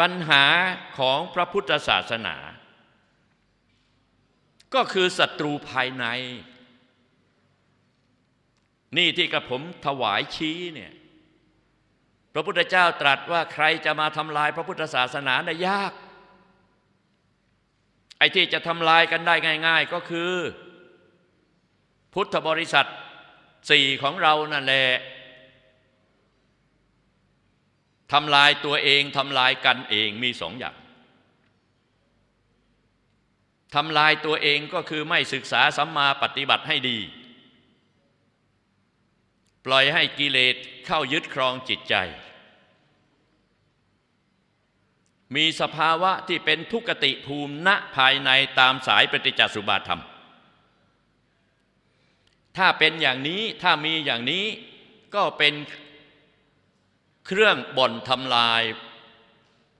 ปัญหาของพระพุทธศาสนา ก็คือศัตรูภายใน นี่ที่กระผมถวายชี้เนี่ยพระพุทธเจ้าตรัสว่าใครจะมาทำลายพระพุทธศาสนาน่ะยาก ไอ้ที่จะทำลายกันได้ง่ายๆก็คือ พุทธบริษัทสี่ของเรานั่นแหละทำลายตัวเอง ทำลายกันเองมีสองอย่าง ทำลายตัวเองก็คือไม่ศึกษาสัมมาปฏิบัติให้ดี ปล่อยให้กิเลสเข้ายึดครองจิตใจ มีสภาวะที่เป็นทุกติภูมิณภายในตามสายปฏิจจสุบาทธรรม ถ้าเป็นอย่างนี้ถ้ามีอย่างนี้ก็เป็นเครื่องบ่นทำลาย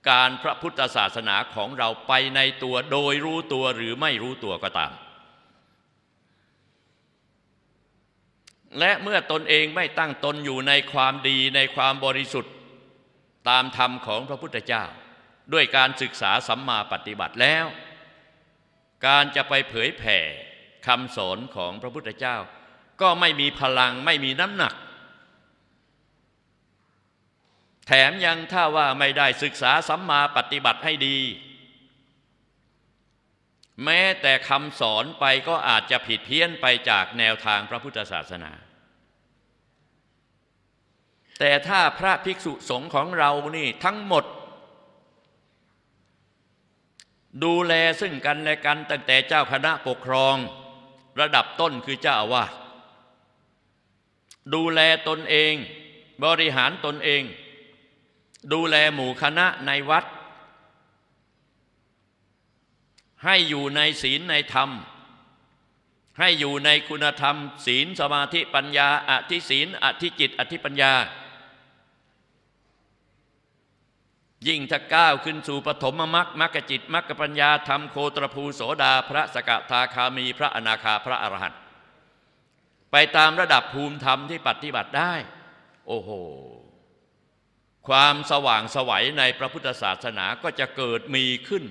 การพระพุทธศาสนาของเราไปในตัวโดยรู้ตัวหรือไม่รู้ตัวก็ตาม และเมื่อตนเองไม่ตั้งตนอยู่ในความดีในความบริสุทธิ์ ตามธรรมของพระพุทธเจ้า ด้วยการศึกษาสัมมาปฏิบัติแล้ว การจะไปเผยแผ่คำสอนของพระพุทธเจ้า ก็ไม่มีพลังไม่มีน้ำหนักแถมยังถ้าว่าไม่ได้ศึกษาสัมมาปฏิบัติให้ดี แม้แต่คำสอนไปก็อาจจะผิดเพี้ยนไปจากแนวทางพระพุทธศาสนา แต่ถ้าพระภิกษุสงฆ์ของเรานี่ทั้งหมด ดูแลซึ่งกันและกันตั้งแต่เจ้าคณะปกครอง ระดับต้นคือเจ้าอาวาสดูแลตนเองบริหารตนเองดูแลหมู่คณะในวัด ให้อยู่ในศีลในธรรม ให้อยู่ในคุณธรรม ศีลสมาธิปัญญา อธิศีลอธิจิตอธิปัญญา ยิ่งถ้าก้าวขึ้นสู่ปฐมมรรคมรรคจิตมรรคปัญญาธรรมโคตรภูโสดาพระสกทาคามีพระอนาคาพระอรหันต์ไปตามระดับภูมิธรรมที่ปฏิบัติได้ โอ้โหความสว่างสวัยในพระพุทธศาสนาก็จะเกิดมีขึ้น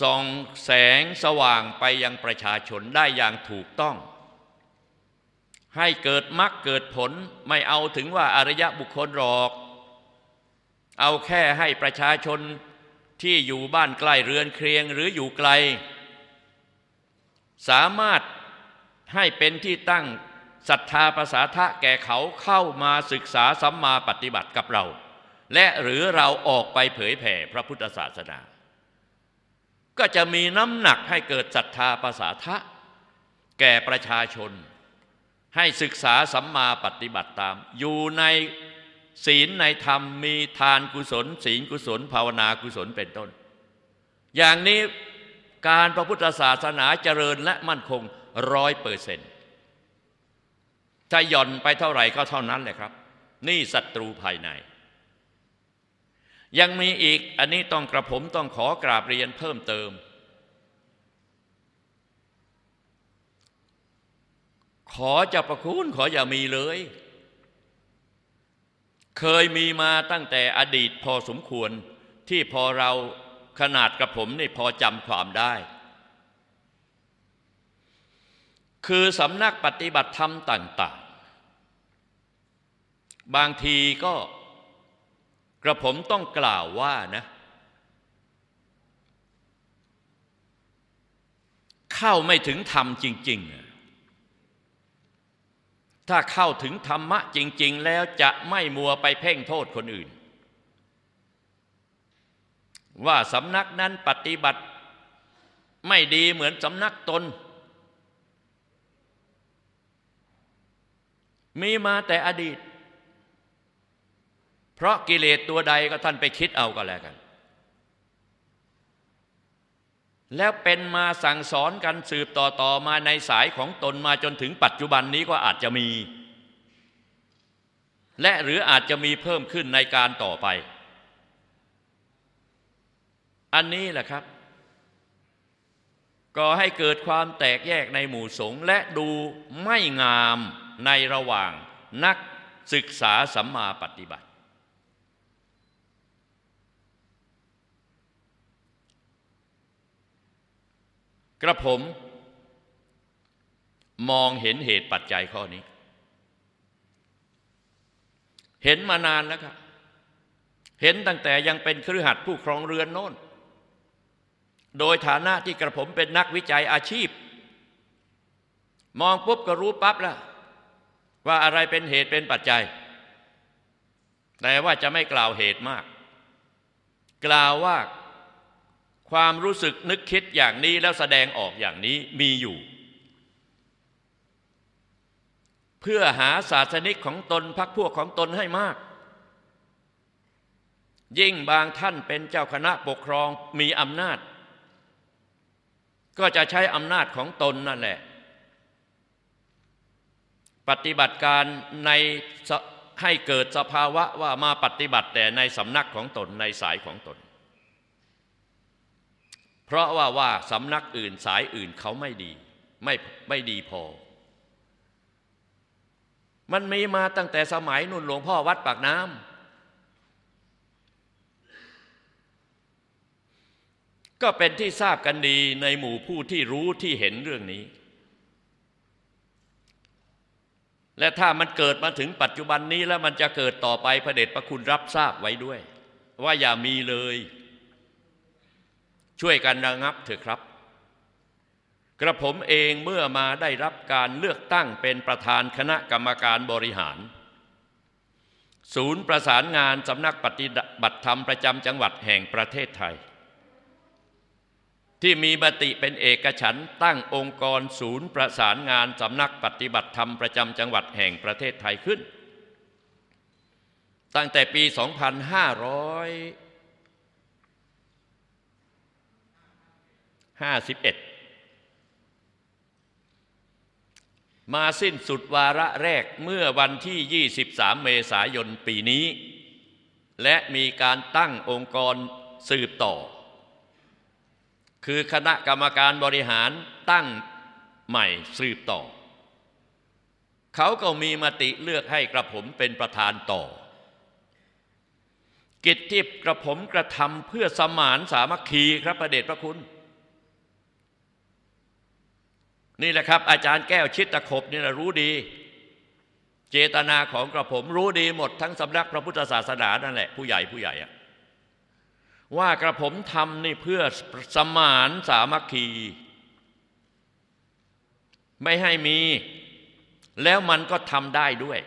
ส่องแสงสว่างไปยังประชาชนได้อย่างถูกต้อง ให้เกิดมรรคเกิดผลไม่เอาถึงว่าอริยะบุคคลหรอก เอาแค่ให้ประชาชนที่อยู่บ้านใกล้เรือนเคียงหรืออยู่ไกล สามารถให้เป็นที่ตั้งศรัทธาภาษาทะ แก่เขาเข้ามาศึกษาสัมมาปฏิบัติกับเรา และหรือเราออกไปเผยแผ่พระพุทธศาสนา ก็จะมีน้ำหนักให้เกิดศรัทธาภาษาทะ แก่ประชาชนให้ศึกษาสัมมาปฏิบัติตาม อยู่ในศีลในธรรมมีทานกุศลศีลกุศล ภาวนากุศลเป็นต้น อย่างนี้การพระพุทธศาสนาเจริญและมั่นคงร้อยเปอร์เซ็นต์ถ้าหย่อนไปเท่าไหร่ ก็เท่านั้นแหละครับ นี่ศัตรูภายใน ยังมีอีกอันนี้ต้องกระผมต้องขอกราบเรียนเพิ่มเติม ขอจะประคุณขออย่ามีเลย เคยมีมาตั้งแต่อดีตพอสมควรที่พอเราขนาดกระผมนี่พอจำความได้คือสำนักปฏิบัติธรรมต่าง ๆ บางทีก็กระผมต้องกล่าวว่านะ เข้าไม่ถึงธรรมจริง ๆ ถ้าเข้าถึงธรรมะจริง ๆ แล้วจะไม่มัวไปเพ่งโทษคนอื่น ว่าสำนักนั้นปฏิบัติไม่ดีเหมือนสำนักตนมีมาแต่อดีต เพราะกิเลสตัวใดก็ท่านไปคิดเอาก็แล้วกัน แล้วเป็นมาสั่งสอนกันสืบต่อต่อมาในสายของตนมาจนถึงปัจจุบันนี้ก็อาจจะมี และหรืออาจจะมีเพิ่มขึ้นในการต่อไป อันนี้แหละครับ ก็ให้เกิดความแตกแยกในหมู่สงฆ์และดูไม่งามในระหว่างนักศึกษาสัมมาปฏิบัติ กระผม มองเห็นเหตุปัจจัยข้อนี้ เห็นมานานแล้วครับ เห็นตั้งแต่ยังเป็นครือัดผู้ครองเรือนโน้น โดยฐานะที่กระผมเป็นนักวิจัยอาชีพ มองปุ๊บก็รู้ปั๊บแล้วว่าอะไรเป็นเหตุเป็นปัจจัย แต่ว่าจะไม่กล่าวเหตุมาก กล่าวว่าความรู้สึกนึกคิดอย่างนี้แล้วแสดงออกอย่างนี้มีอยู่ เพื่อหาศาสนิกของตนพักพวกของตนให้มาก ยิ่งบางท่านเป็นเจ้าคณะปกครองมีอำนาจ ก็จะใช้อำนาจของตนนั่นแหละปฏิบัติการในให้เกิดสภาวะว่ามาปฏิบัติแต่ในสำนักของตนในสายของตน เพราะว่าว่าสำนักอื่นสายอื่นเขาไม่ดีไม่ไม่ดีพอ มันมีมาตั้งแต่สมัยนุ่นหลวงพ่อวัดปากน้ำก็เป็นที่ทราบกันดีในหมู่ผู้ที่รู้ที่เห็นเรื่องนี้และถ้ามันเกิดมาถึงปัจจุบันนี้แล้วมันจะเกิดต่อไปพระเดชพระคุณรับทราบไว้ด้วย ว่าอย่ามีเลย ช่วยกันระงับเถอะครับ กระผมเองเมื่อมาได้รับการเลือกตั้งเป็นประธานคณะกรรมการบริหาร ศูนย์ประสานงานสำนักปฏิบัติธรรมประจำจังหวัดแห่งประเทศไทยที่มีมติเป็นเอกฉันตั้งองค์กรศูนย์ประสานงานสำนักปฏิบัติธรรมประจำจังหวัดแห่งประเทศไทยขึ้น ตั้งแต่ปี 2500 51 มาสิ้นสุดวาระแรกเมื่อวันที่ 23 เมษายนปีนี้ และมีการตั้งองค์กรสืบต่อคือคณะกรรมการบริหารตั้งใหม่สืบต่อ เขาก็มีมติเลือกให้กระผมเป็นประธานต่อ กิจที่กระผมกระทำเพื่อสมานสามัคคีครับประเดชพระคุณ นี่แหละครับ อาจารย์แก้วชิดตะขบนี่นะรู้ดี เจตนาของกระผมรู้ดีหมดทั้งสำนักพระพุทธศาสนานั่นแหละผู้ใหญ่ผู้ใหญ่อะว่ากระผมทำนี่เพื่อสมานสามัคคี ไม่ให้มี แล้วมันก็ทำได้ด้วย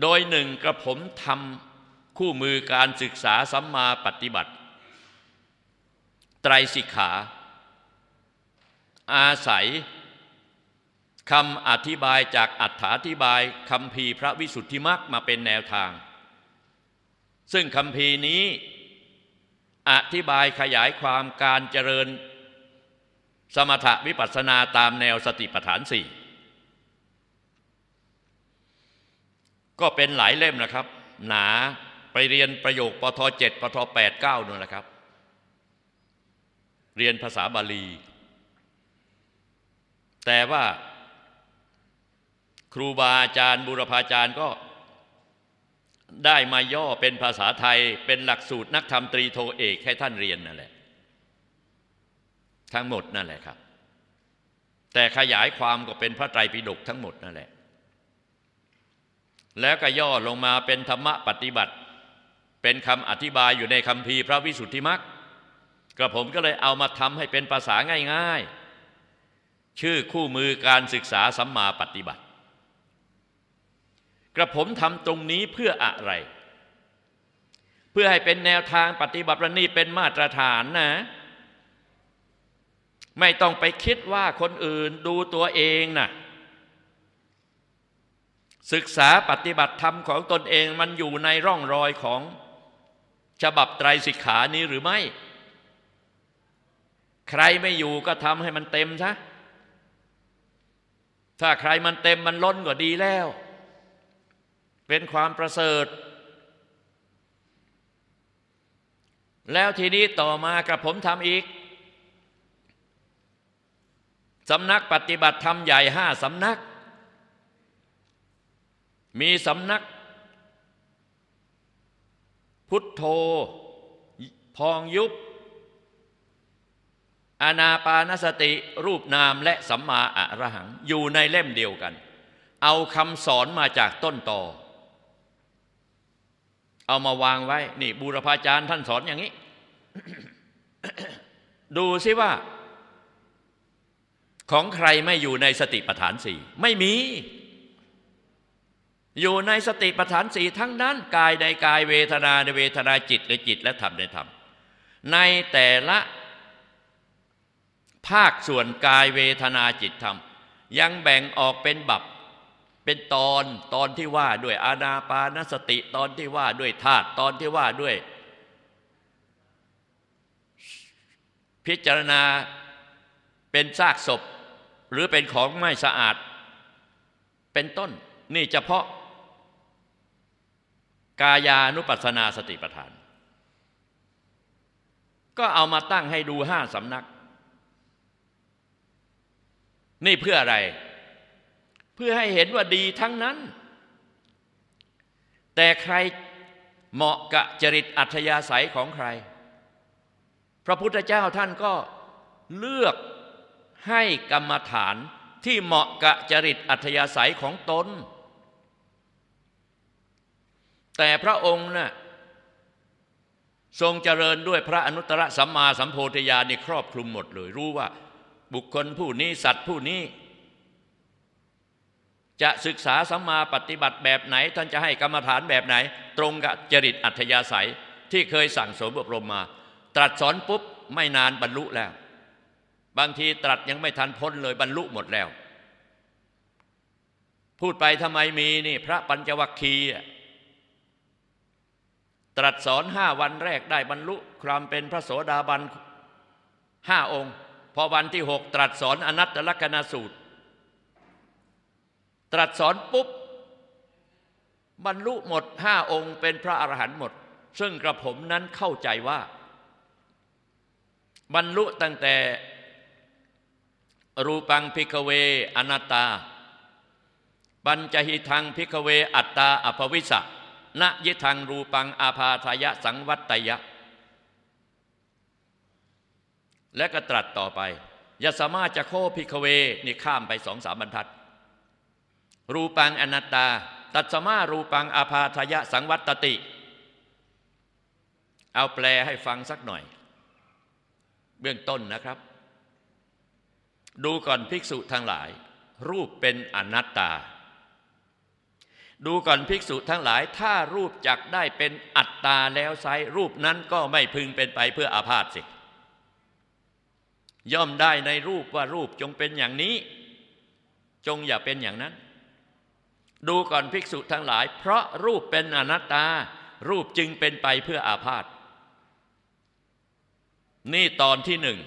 โดยหนึ่งกระผมทำคู่มือการศึกษาสัมมาปฏิบัติ ไตรสิกขา อาศัยคำอธิบายจากอัฏฐาธิบายคำพีพระวิสุทธิมรรคมาเป็นแนวทางซึ่งคำพีนี้อธิบายขยายความการเจริญ สมถะวิปัสสนาตามแนวสติปัฏฐานสี่ก็เป็นหลายเล่มนะครับ หนาไปเรียนประโยคปทเจ็ดปทแปดเก้านู่นแหละครับ เรียนภาษาบาลี แต่ว่า ครูบาอาจารย์บุรพาจารย์ก็ได้มาย่อเป็นภาษาไทยเป็นหลักสูตรนักธรรมตรีโทเอกให้ท่านเรียนนั่นแหละทั้งหมดนั่นแหละครับ แต่ขยายความก็เป็นพระไตรปิฎกทั้งหมดนั่นแหละแล้วก็ย่อลงมาเป็นธรรมะปฏิบัติ เป็นคำอธิบายอยู่ในคำพีพระวิสุทธิมรรคกระผมก็เลยเอามาทำให้เป็นภาษาง่าย ๆ ชื่อคู่มือการศึกษาสัมมาปฏิบัติกระผมทำตรงนี้เพื่ออะไร เพื่อให้เป็นแนวทางปฏิบัตินี่เป็นมาตรฐานนะ ไม่ต้องไปคิดว่าคนอื่นดูตัวเองนะศึกษาปฏิบัติธรรมของตนเองมันอยู่ในร่องรอยของฉบับไตรสิกขานี้หรือไม่ ใครไม่อยู่ก็ทำให้มันเต็มซะถ้าใครมันเต็มมันล้นก็ดีแล้วเป็นความประเสริฐ แล้วทีนี้ต่อมากับผมทำอีก สำนักปฏิบัติธรรมใหญ่ห้าสำนัก มีสำนัก พุทโธพองยุบ อานาปานสติ รูปนามและสัมมาอะระหัง อยู่ในเล่มเดียวกัน เอาคำสอนมาจากต้นต่อเอามาวางไว้ นี่บูรพาจารย์ท่านสอนอย่างนี้ ดูซิว่า ของใครไม่อยู่ในสติปัฏฐานสี่ ไม่มี อยู่ในสติปัฏฐานสี่ทั้งนั้น กายในกายเวทนาในเวทนาจิตในจิตและธรรมในธรรม ในแต่ละ ภาคส่วนกายเวทนาจิตธรรมยังแบ่งออกเป็นบับเป็นตอนตอนที่ว่าด้วยอาณาปานสติตอนที่ว่าด้วยธาตุตอนที่ว่าด้วย พิจารณาเป็นซากศพหรือเป็นของไม่สะอาด เป็นต้นนี่เฉพาะกายานุปัสสนาสติปัฏฐาน ก็เอามาตั้งให้ดูห้าสำนัก นี่เพื่ออะไรเพื่อให้เห็นว่าดีทั้งนั้น แต่ใครเหมาะกับจริตอัธยาศัยของใคร พระพุทธเจ้าท่านก็เลือกให้กรรมฐานที่เหมาะกับจริตอัธยาศัยของตน แต่พระองค์นะ่ะทรงเจริญด้วยพระอนุตตรสัมมาสัมโพธิญาณในครอบคลุมหมดเลยรู้ว่า บุคคลผู้นี้สัตว์ผู้นี้จะศึกษาสัมมาปฏิบัติแบบไหน ท่านจะให้กรรมฐานแบบไหน ตรงกับจริตอัธยาศัยที่เคยสั่งสมอบรมมา ตรัสสอนปุ๊บไม่นานบรรลุแล้ว บางทีตรัสยังไม่ทันพ้นเลยบรรลุหมดแล้ว พูดไปทำไมมีนี่ พระปัญจวัคคีย์ตรัสสอนห้าวันแรกได้บรรลุ ความเป็นพระโสดาบันห้าองค์ พอวันที่หกตรัสสอนอนัตตลกนาสูตรตรัสสอนปุ๊บ บรรลุหมด ห้าองค์เป็นพระอรหันต์หมด ซึ่งกระผมนั้นเข้าใจว่า บรรลุตั้งแต่ รูปังพิกเวอนาตาบัญจหิทังพิกเวอัตตาอภวิสะณยิทังรูปังอาภาทายะสังวัตตยะ และก็ตรัสต่อไปยาสามารถจะโคพิกเวนี่ข้ามไปสองสามบรรทัดรูปังอนัตตาตัสมารูปังอาพาทยะสังวัตติ เอาแปลให้ฟังสักหน่อย เบื้องต้นนะครับ ดูก่อนภิกษุทั้งหลาย รูปเป็นอนัตตา ดูก่อนภิกษุทั้งหลาย ถ้ารูปจักได้เป็นอัตตาแล้วไซรูปนั้นก็ไม่พึงเป็นไปเพื่ออาพาธสิย่อมได้ในรูปว่ารูปจงเป็นอย่างนี้ จงอย่าเป็นอย่างนั้นดูก่อนภิกษุทั้งหลายเพราะรูปเป็นอนัตตารูปจึงเป็นไปเพื่ออาพาธนี่ตอนที่หนึ่ง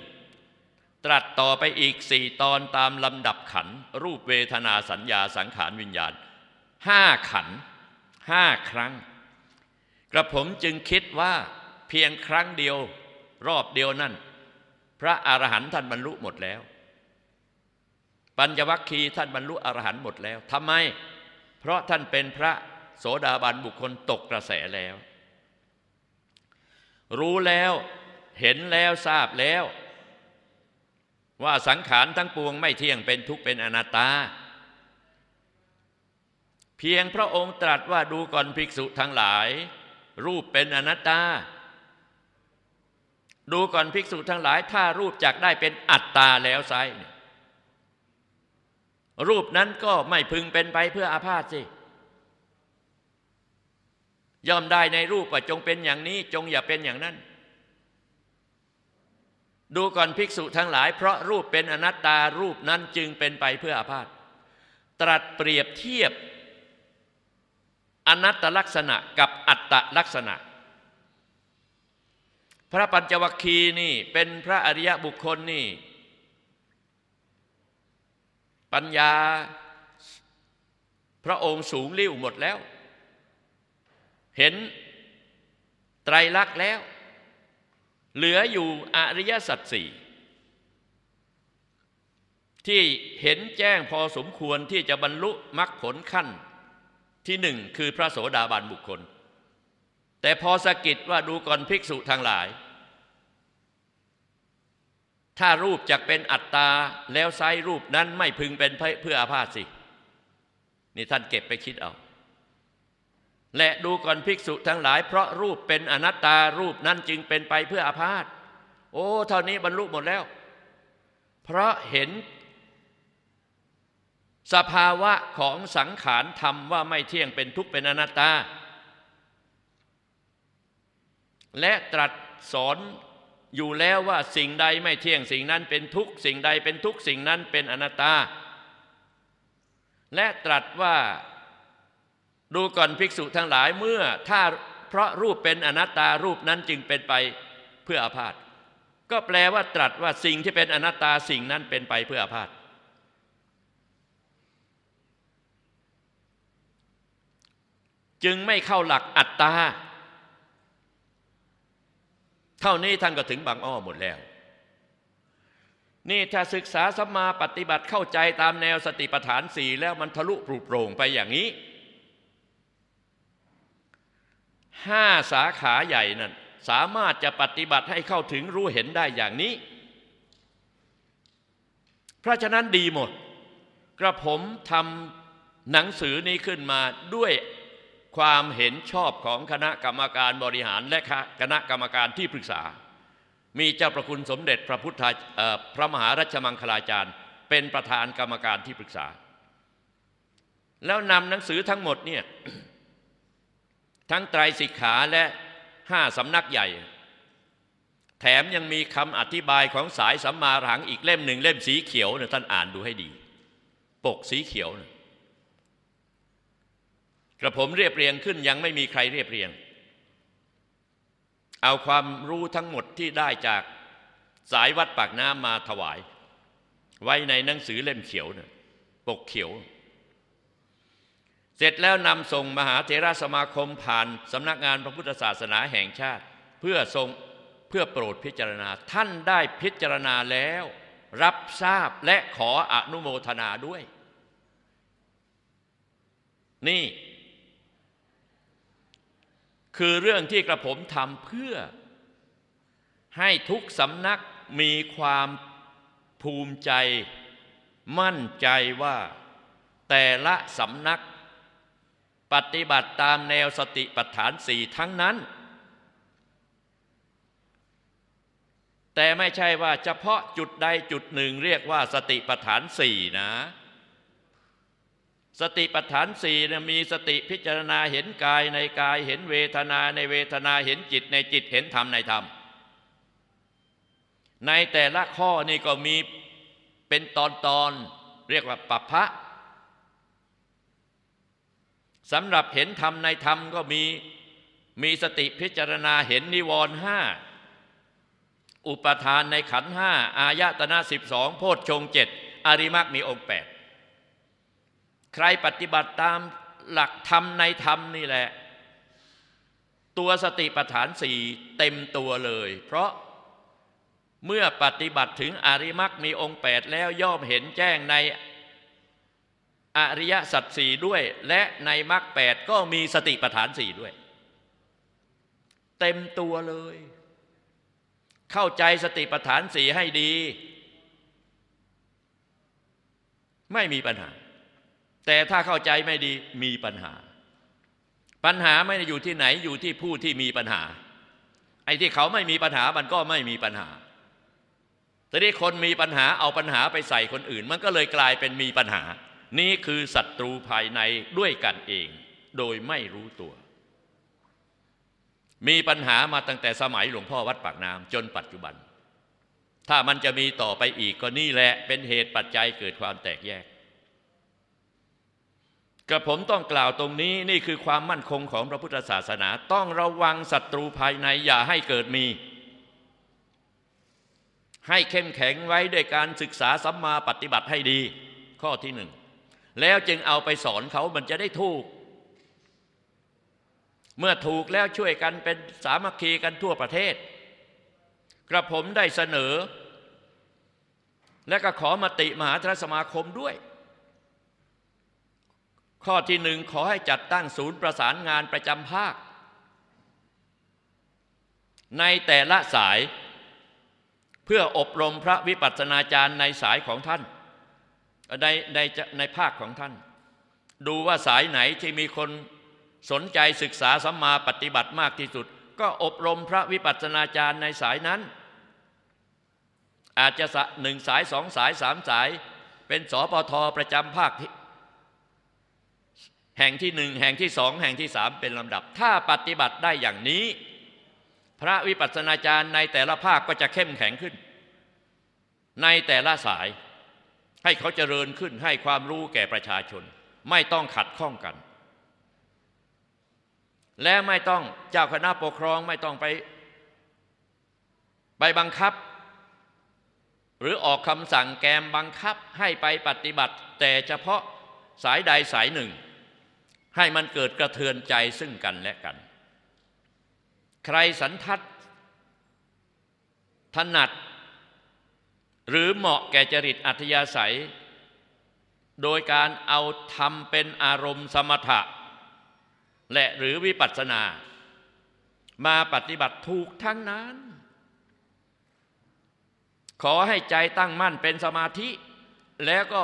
ตรัสต่อไปอีกสี่ตอนตามลำดับขันรูปเวทนาสัญญาสังขารวิญญาณห้าขันห้าครั้ง กระผมจึงคิดว่าเพียงครั้งเดียว รอบเดียวนั่นพระอรหันต์ท่านบรรลุหมดแล้ว ปัญจวัคคีย์ท่านบรรลุอรหันต์หมดแล้วทำไมเพราะท่านเป็นพระโสดาบันบุคคลตกกระแสแล้ว รู้แล้วเห็นแล้วทราบแล้ว ว่าสังขารทั้งปวงไม่เที่ยงเป็นทุกข์เป็นอนัตตา เพียงพระองค์ตรัสว่าดูก่อนภิกษุทั้งหลาย รูปเป็นอนัตตา ดูก่อนภิกษุทั้งหลาย ถ้ารูปจักได้เป็นอัตตาแล้วไซรูปนั้นก็ไม่พึงเป็นไปเพื่ออาพาธสิย่อมได้ในรูปว่าจงเป็นอย่างนี้จงอย่าเป็นอย่างนั้น ดูก่อนภิกษุทั้งหลาย เพราะรูปเป็นอนัตตารูปนั้นจึงเป็นไปเพื่ออาพาธตรัสเปรียบเทียบอนัตตลักษณะกับอัตตลักษณะ พระปัญจวัคคีย์นี่เป็นพระอริยบุคคลนี่ปัญญาพระองค์สูงเลี้วหมดแล้ว เห็นไตรลักษณ์แล้ว เหลืออยู่อริยสัจสี่ที่เห็นแจ้งพอสมควรที่จะบรรลุมรรคผลขั้น ที่หนึ่งคือพระโสดาบันบุคคล แต่พอสกิดว่าดูก่อนภิกษุทางหลายถ้ารูปจะเป็นอัตตา แล้วไซรูปนั้นไม่พึงเป็นเพื่ออาพาธสิ นี่ท่านเก็บไปคิดเอา และดูก่อนภิกษุทั้งหลาย เพราะรูปเป็นอนัตตารูปนั้นจึงเป็นไปเพื่ออาพาธโอ้ เท่านี้บรรลุหมดแล้ว เพราะเห็น สภาวะของสังขารธรรมว่าไม่เที่ยงเป็นทุกข์เป็นอนัตตา และตรัสสอนอยู่แล้วว่าสิ่งใดไม่เที่ยงสิ่งนั้นเป็นทุกสิ่งใดเป็นทุกสิ่งนั้นเป็นอนัตตา และตรัสว่า ดูก่อนภิกษุทั้งหลายเมื่อ ถ้าเพราะรูปเป็นอนัตตารูปนั้นจึงเป็นไปเพื่ออาพาธก็แปลว่าตรัสว่าสิ่งที่เป็นอนัตตาสิ่งนั้นเป็นไปเพื่ออาพาธจึงไม่เข้าหลักอัตตาเท่านี้ท่านก็ถึงบางอ้อหมดแล้ว นี่ถ้าศึกษาสัมมาปฏิบัติเข้าใจตามแนวสติปัฏฐานสี่แล้วมันทะลุปลุกโปร่งไปอย่างนี้ ห้าสาขาใหญ่นั่นสามารถจะปฏิบัติให้เข้าถึงรู้เห็นได้อย่างนี้ เพราะฉะนั้นดีหมดกระผมทำหนังสือนี้ขึ้นมาด้วยความเห็นชอบของคณะกรรมการบริหารและคณะกรรมการที่ปรึกษา มีเจ้าประคุณสมเด็จพระพุทธพระมหารัชมังคลาจารย์ เป็นประธานกรรมการที่ปรึกษา แล้วนำหนังสือทั้งหมดเนี่ย ทั้งไตรสิกขาและห้าสำนักใหญ่ แถมยังมีคำอธิบายของสายสัมมาหังอีกเล่มหนึ่งเล่มสีเขียวนะท่านอ่านดูให้ดี ปกสีเขียวนะกระผมเรียบเรียงขึ้นยังไม่มีใครเรียบเรียง เอาความรู้ทั้งหมดที่ได้จากสายวัดปากน้ำมาถวาย ไว้ในหนังสือเล่มเขียวนะปกเขียว เสร็จแล้วนำส่งมหาเทราสมาคมผ่านสำนักงานพระพุทธศาสนาแห่งชาติ เพื่อทรง เพื่อโปรดพิจารณาท่านได้พิจารณาแล้ว รับทราบและขออนุโมทนาด้วย นี่คือเรื่องที่กระผมทำเพื่อให้ทุกสำนักมีความภูมิใจ มั่นใจว่าแต่ละสำนักปฏิบัติตามแนวสติปัฏฐานสี่ทั้งนั้น แต่ไม่ใช่ว่าเฉพาะจุดใดจุดหนึ่งเรียกว่าสติปัฏฐานสี่นะสติปัฏฐานสี่เนี่ยมีสติพิจารณาเห็นกายในกายเห็นเวทนาในเวทนาเห็นจิตในจิตเห็นธรรมในธรรม ในแต่ละข้อนี่ก็มีเป็นตอนตอนเรียกว่าปัพพะสำหรับเห็นธรรมในธรรมก็มีมีสติพิจารณาเห็นนิวรณ์ห้าอุปทานในขันห้าอายตนะสิบสองโพชฌงเจ็ดอริมักมีองค์แปดใครปฏิบัติตามหลักธรรมในธรรมนี่แหละ ตัวสติปัฏฐานสี่เต็มตัวเลย เพราะเมื่อปฏิบัติถึงอริมักมีองค์แปดแล้วย่อมเห็นแจ้งใน อริยสัจสี่ด้วย และในมักคแปดก็มีสติปัฏฐานสี่ด้วย เต็มตัวเลย เข้าใจสติปัฏฐานสี่ให้ดี ไม่มีปัญหาแต่ถ้าเข้าใจไม่ดี มีปัญหา ปัญหาไม่ได้อยู่ที่ไหนอยู่ที่ผู้ที่มีปัญหา ไอ้ที่เขาไม่มีปัญหามันก็ไม่มีปัญหาแต่ที่คนมีปัญหาเอาปัญหาไปใส่คนอื่นมันก็เลยกลายเป็นมีปัญหา นี่คือศัตรูภายในด้วยกันเองโดยไม่รู้ตัว มีปัญหามาตั้งแต่สมัยหลวงพ่อวัดปากน้ำจนปัจจุบัน ถ้ามันจะมีต่อไปอีกก็นี่แหละเป็นเหตุปัจจัยเกิดความแตกแยกกระผมต้องกล่าวตรงนี้นี่คือความมั่นคงของพระพุทธศาสนา ต้องระวังศัตรูภายในอย่าให้เกิดมี ให้เข้มแข็งไว้ ด้วยการศึกษาสัมมาปฏิบัติให้ดี ข้อที่หนึ่ง แล้วจึงเอาไปสอนเขามันจะได้ถูก เมื่อถูกแล้วช่วยกันเป็นสามัคคีกันทั่วประเทศ กระผมได้เสนอ และก็ขอมติมหาธรสมาคมด้วยข้อที่หนึ่งขอให้จัดตั้งศูนย์ประสานงานประจำภาค ในแต่ละสายเพื่ออบรมพระวิปัสสนาจารย์ในสายของท่านในในในภาคของท่าน ดูว่าสายไหนที่มีคนสนใจศึกษาสัมมาปฏิบัติมากที่สุด ก็อบรมพระวิปัสสนาจารย์ในสายนั้น อาจจะหนึ่งสายสองสายสามสาย เป็นสปทประจำภาคแห่งที่หนึ่งแห่งที่สองแห่งที่สามเป็นลำดับ ถ้าปฏิบัติได้อย่างนี้ พระวิปัสสนาจารย์ในแต่ละภาคก็จะเข้มแข็งขึ้น ในแต่ละสายให้เขาเจริญขึ้นให้ความรู้แก่ประชาชน ไม่ต้องขัดข้องกัน และไม่ต้องเจ้าคณะปกครองไม่ต้องไป ไปบังคับ หรือออกคำสั่งแกมบังคับให้ไปปฏิบัติแต่เฉพาะสายใดสายหนึ่งให้มันเกิดกระเทือนใจซึ่งกันและกัน ใครสันทัด ถนัด หรือเหมาะแก่จริตอัธยาศัย โดยการเอาทำเป็นอารมณ์สมถะ และหรือวิปัสสนา มาปฏิบัติถูกทั้งนั้น ขอให้ใจตั้งมั่นเป็นสมาธิ แล้วก็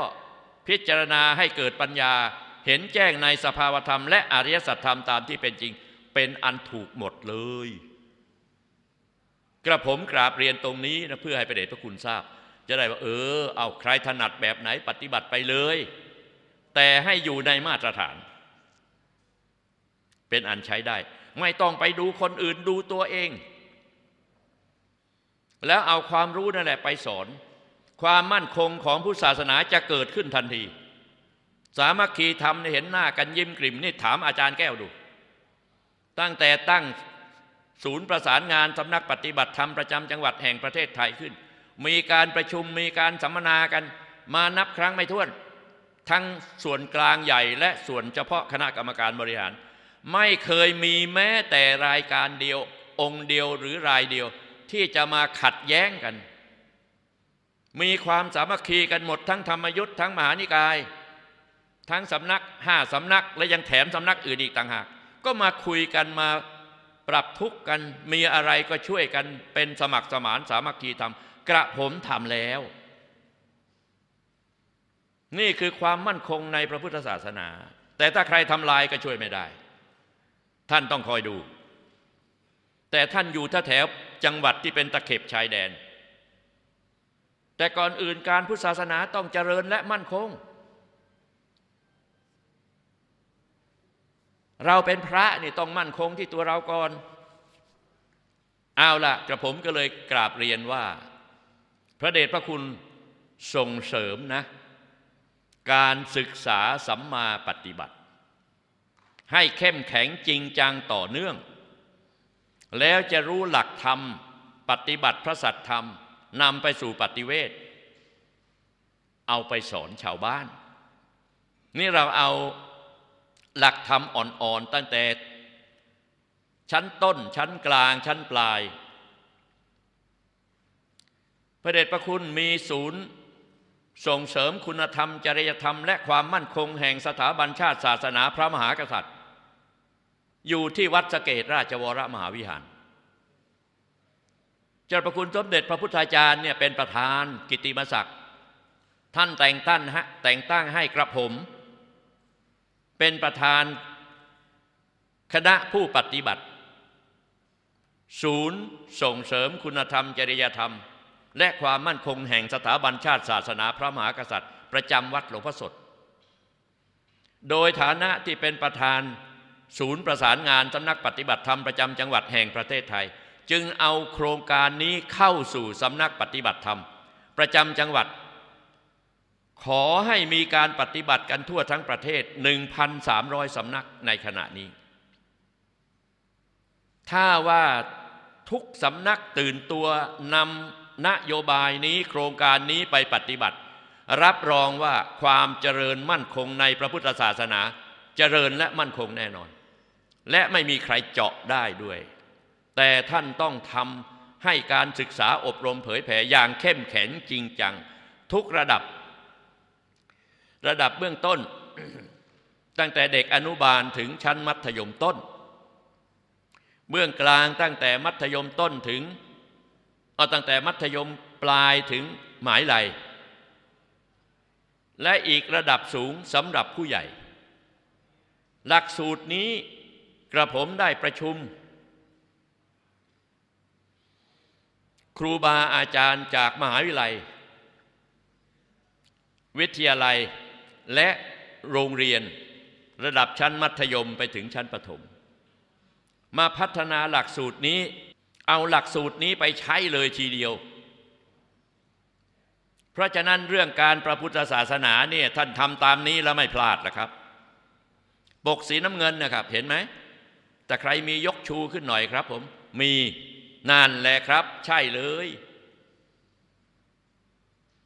พิจารณาให้เกิดปัญญาเห็นแจ้งในสภาวธรรมและ อริยสัจธรรมตามที่เป็นจริง เป็นอันถูกหมดเลย กระผมกราบเรียนตรงนี้นะเพื่อให้ประเดชพระคุณทราบ จะได้ว่าเออ เอาใครถนัดแบบไหนปฏิบัติไปเลย แต่ให้อยู่ในมาตรฐาน เป็นอันใช้ได้ ไม่ต้องไปดูคนอื่นดูตัวเอง แล้วเอาความรู้นั่นแหละไปสอน ความมั่นคงของผู้ศาสนาจะเกิดขึ้นทันทีสามัคคีธรรมเห็นหน้ากันยิ้มกลิ่ม นี่ถามอาจารย์แก้วดู ตั้งแต่ตั้งศูนย์ประสานงาน สำนักปฏิบัติธรรมประจำจังหวัดแห่งประเทศไทยขึ้น มีการประชุมมีการสัมมนากัน มานับครั้งไม่ถ้วน ทั้งส่วนกลางใหญ่ และส่วนเฉพาะคณะกรรมการบริหาร ไม่เคยมีแม้แต่รายการเดียวองค์เดียวหรือรายเดียว ที่จะมาขัดแย้งกัน มีความสามัคคีกันหมดทั้งธรรมยุทธ์ทั้งมหานิกายทั้งสำนักห้าสำนักและยังแถมสำนักอื่นอีกต่างหาก ก็มาคุยกันมาปรับทุกข์กัน มีอะไรก็ช่วยกันเป็นสมัครสมานสามัคคีทำกระผมทำแล้ว นี่คือความมั่นคงในพระพุทธศาสนา แต่ถ้าใครทำลายก็ช่วยไม่ได้ ท่านต้องคอยดู แต่ท่านอยู่ท่าแถว จังหวัดที่เป็นตะเข็บชายแดน แต่ก่อนอื่นการพุทธศาสนาต้องเจริญและมั่นคงเราเป็นพระนี่ต้องมั่นคงที่ตัวเราก่อน เอาละกระผมก็เลยกราบเรียนว่า พระเดชพระคุณส่งเสริมนะ การศึกษาสัมมาปฏิบัติ ให้เข้มแข็งจริงจังต่อเนื่อง แล้วจะรู้หลักธรรมปฏิบัติพระสัตธรรมนำไปสู่ปฏิเวทเอาไปสอนชาวบ้าน นี่เราเอาหลักธรรมอ่อนๆตั้งแต่ชั้นต้นชั้นกลางชั้นปลาย พระเดชพระคุณมีศูนย์ ส่งเสริมคุณธรรม จริยธรรมและความมั่นคงแห่งสถาบันชาติศาสนาพระมหากษัตริย์ อยู่ที่วัดสเกตราชวรมหาวิหาร เจ้าประคุณสมเด็จพระพุทธาจารย์เนี่ยเป็นประธานกิติมศักดิ์ท่านแต่งตั้งฮะแต่งตั้งให้กระผมเป็นประธานคณะผู้ปฏิบัติ ศูนย์ส่งเสริมคุณธรรมจริยธรรม และความมั่นคงแห่งสถาบันชาติ ศาสนาพระมหากษัตริย์ ประจำวัดหลวงพ่อสดโดยฐานะที่เป็นประธาน ศูนย์ประสานงานสำนักปฏิบัติธรรมประจำจังหวัดแห่งประเทศไทยจึงเอาโครงการนี้เข้าสู่สำนักปฏิบัติธรรม ประจำจังหวัดขอให้มีการปฏิบัติกันทั่วทั้งประเทศ 1,300 สำนักในขณะนี้ ถ้าว่าทุกสำนักตื่นตัวนำนโยบายนี้โครงการนี้ไปปฏิบัติ รับรองว่าความเจริญมั่นคงในพระพุทธศาสนา เจริญและมั่นคงแน่นอน และไม่มีใครเจาะได้ด้วย แต่ท่านต้องทำให้การศึกษาอบรมเผยแผ่ อย่างเข้มแข็งจริงจัง ทุกระดับระดับเบื้องต้น ตั้งแต่เด็กอนุบาลถึงชั้นมัธยมต้น เบื้องกลางตั้งแต่มัธยมต้นถึงเอาตั้งแต่มัธยมปลายถึงหมายไหลและอีกระดับสูงสำหรับผู้ใหญ่ หลักสูตรนี้กระผมได้ประชุม ครูบาอาจารย์จากมหาวิทยาลัย วิทยาลัยและโรงเรียนระดับชั้นมัธยมไปถึงชั้นประถม มาพัฒนาหลักสูตรนี้ เอาหลักสูตรนี้ไปใช้เลยทีเดียว เพราะฉะนั้นเรื่องการประพุทธศาสนาเนี่ยท่านทำตามนี้แล้วไม่พลาดละครับ ปกสีน้ำเงินนะครับเห็นไหมแต่ใครมียกชูขึ้นหน่อยครับผม มีนั่นแหละครับ ใช่เลย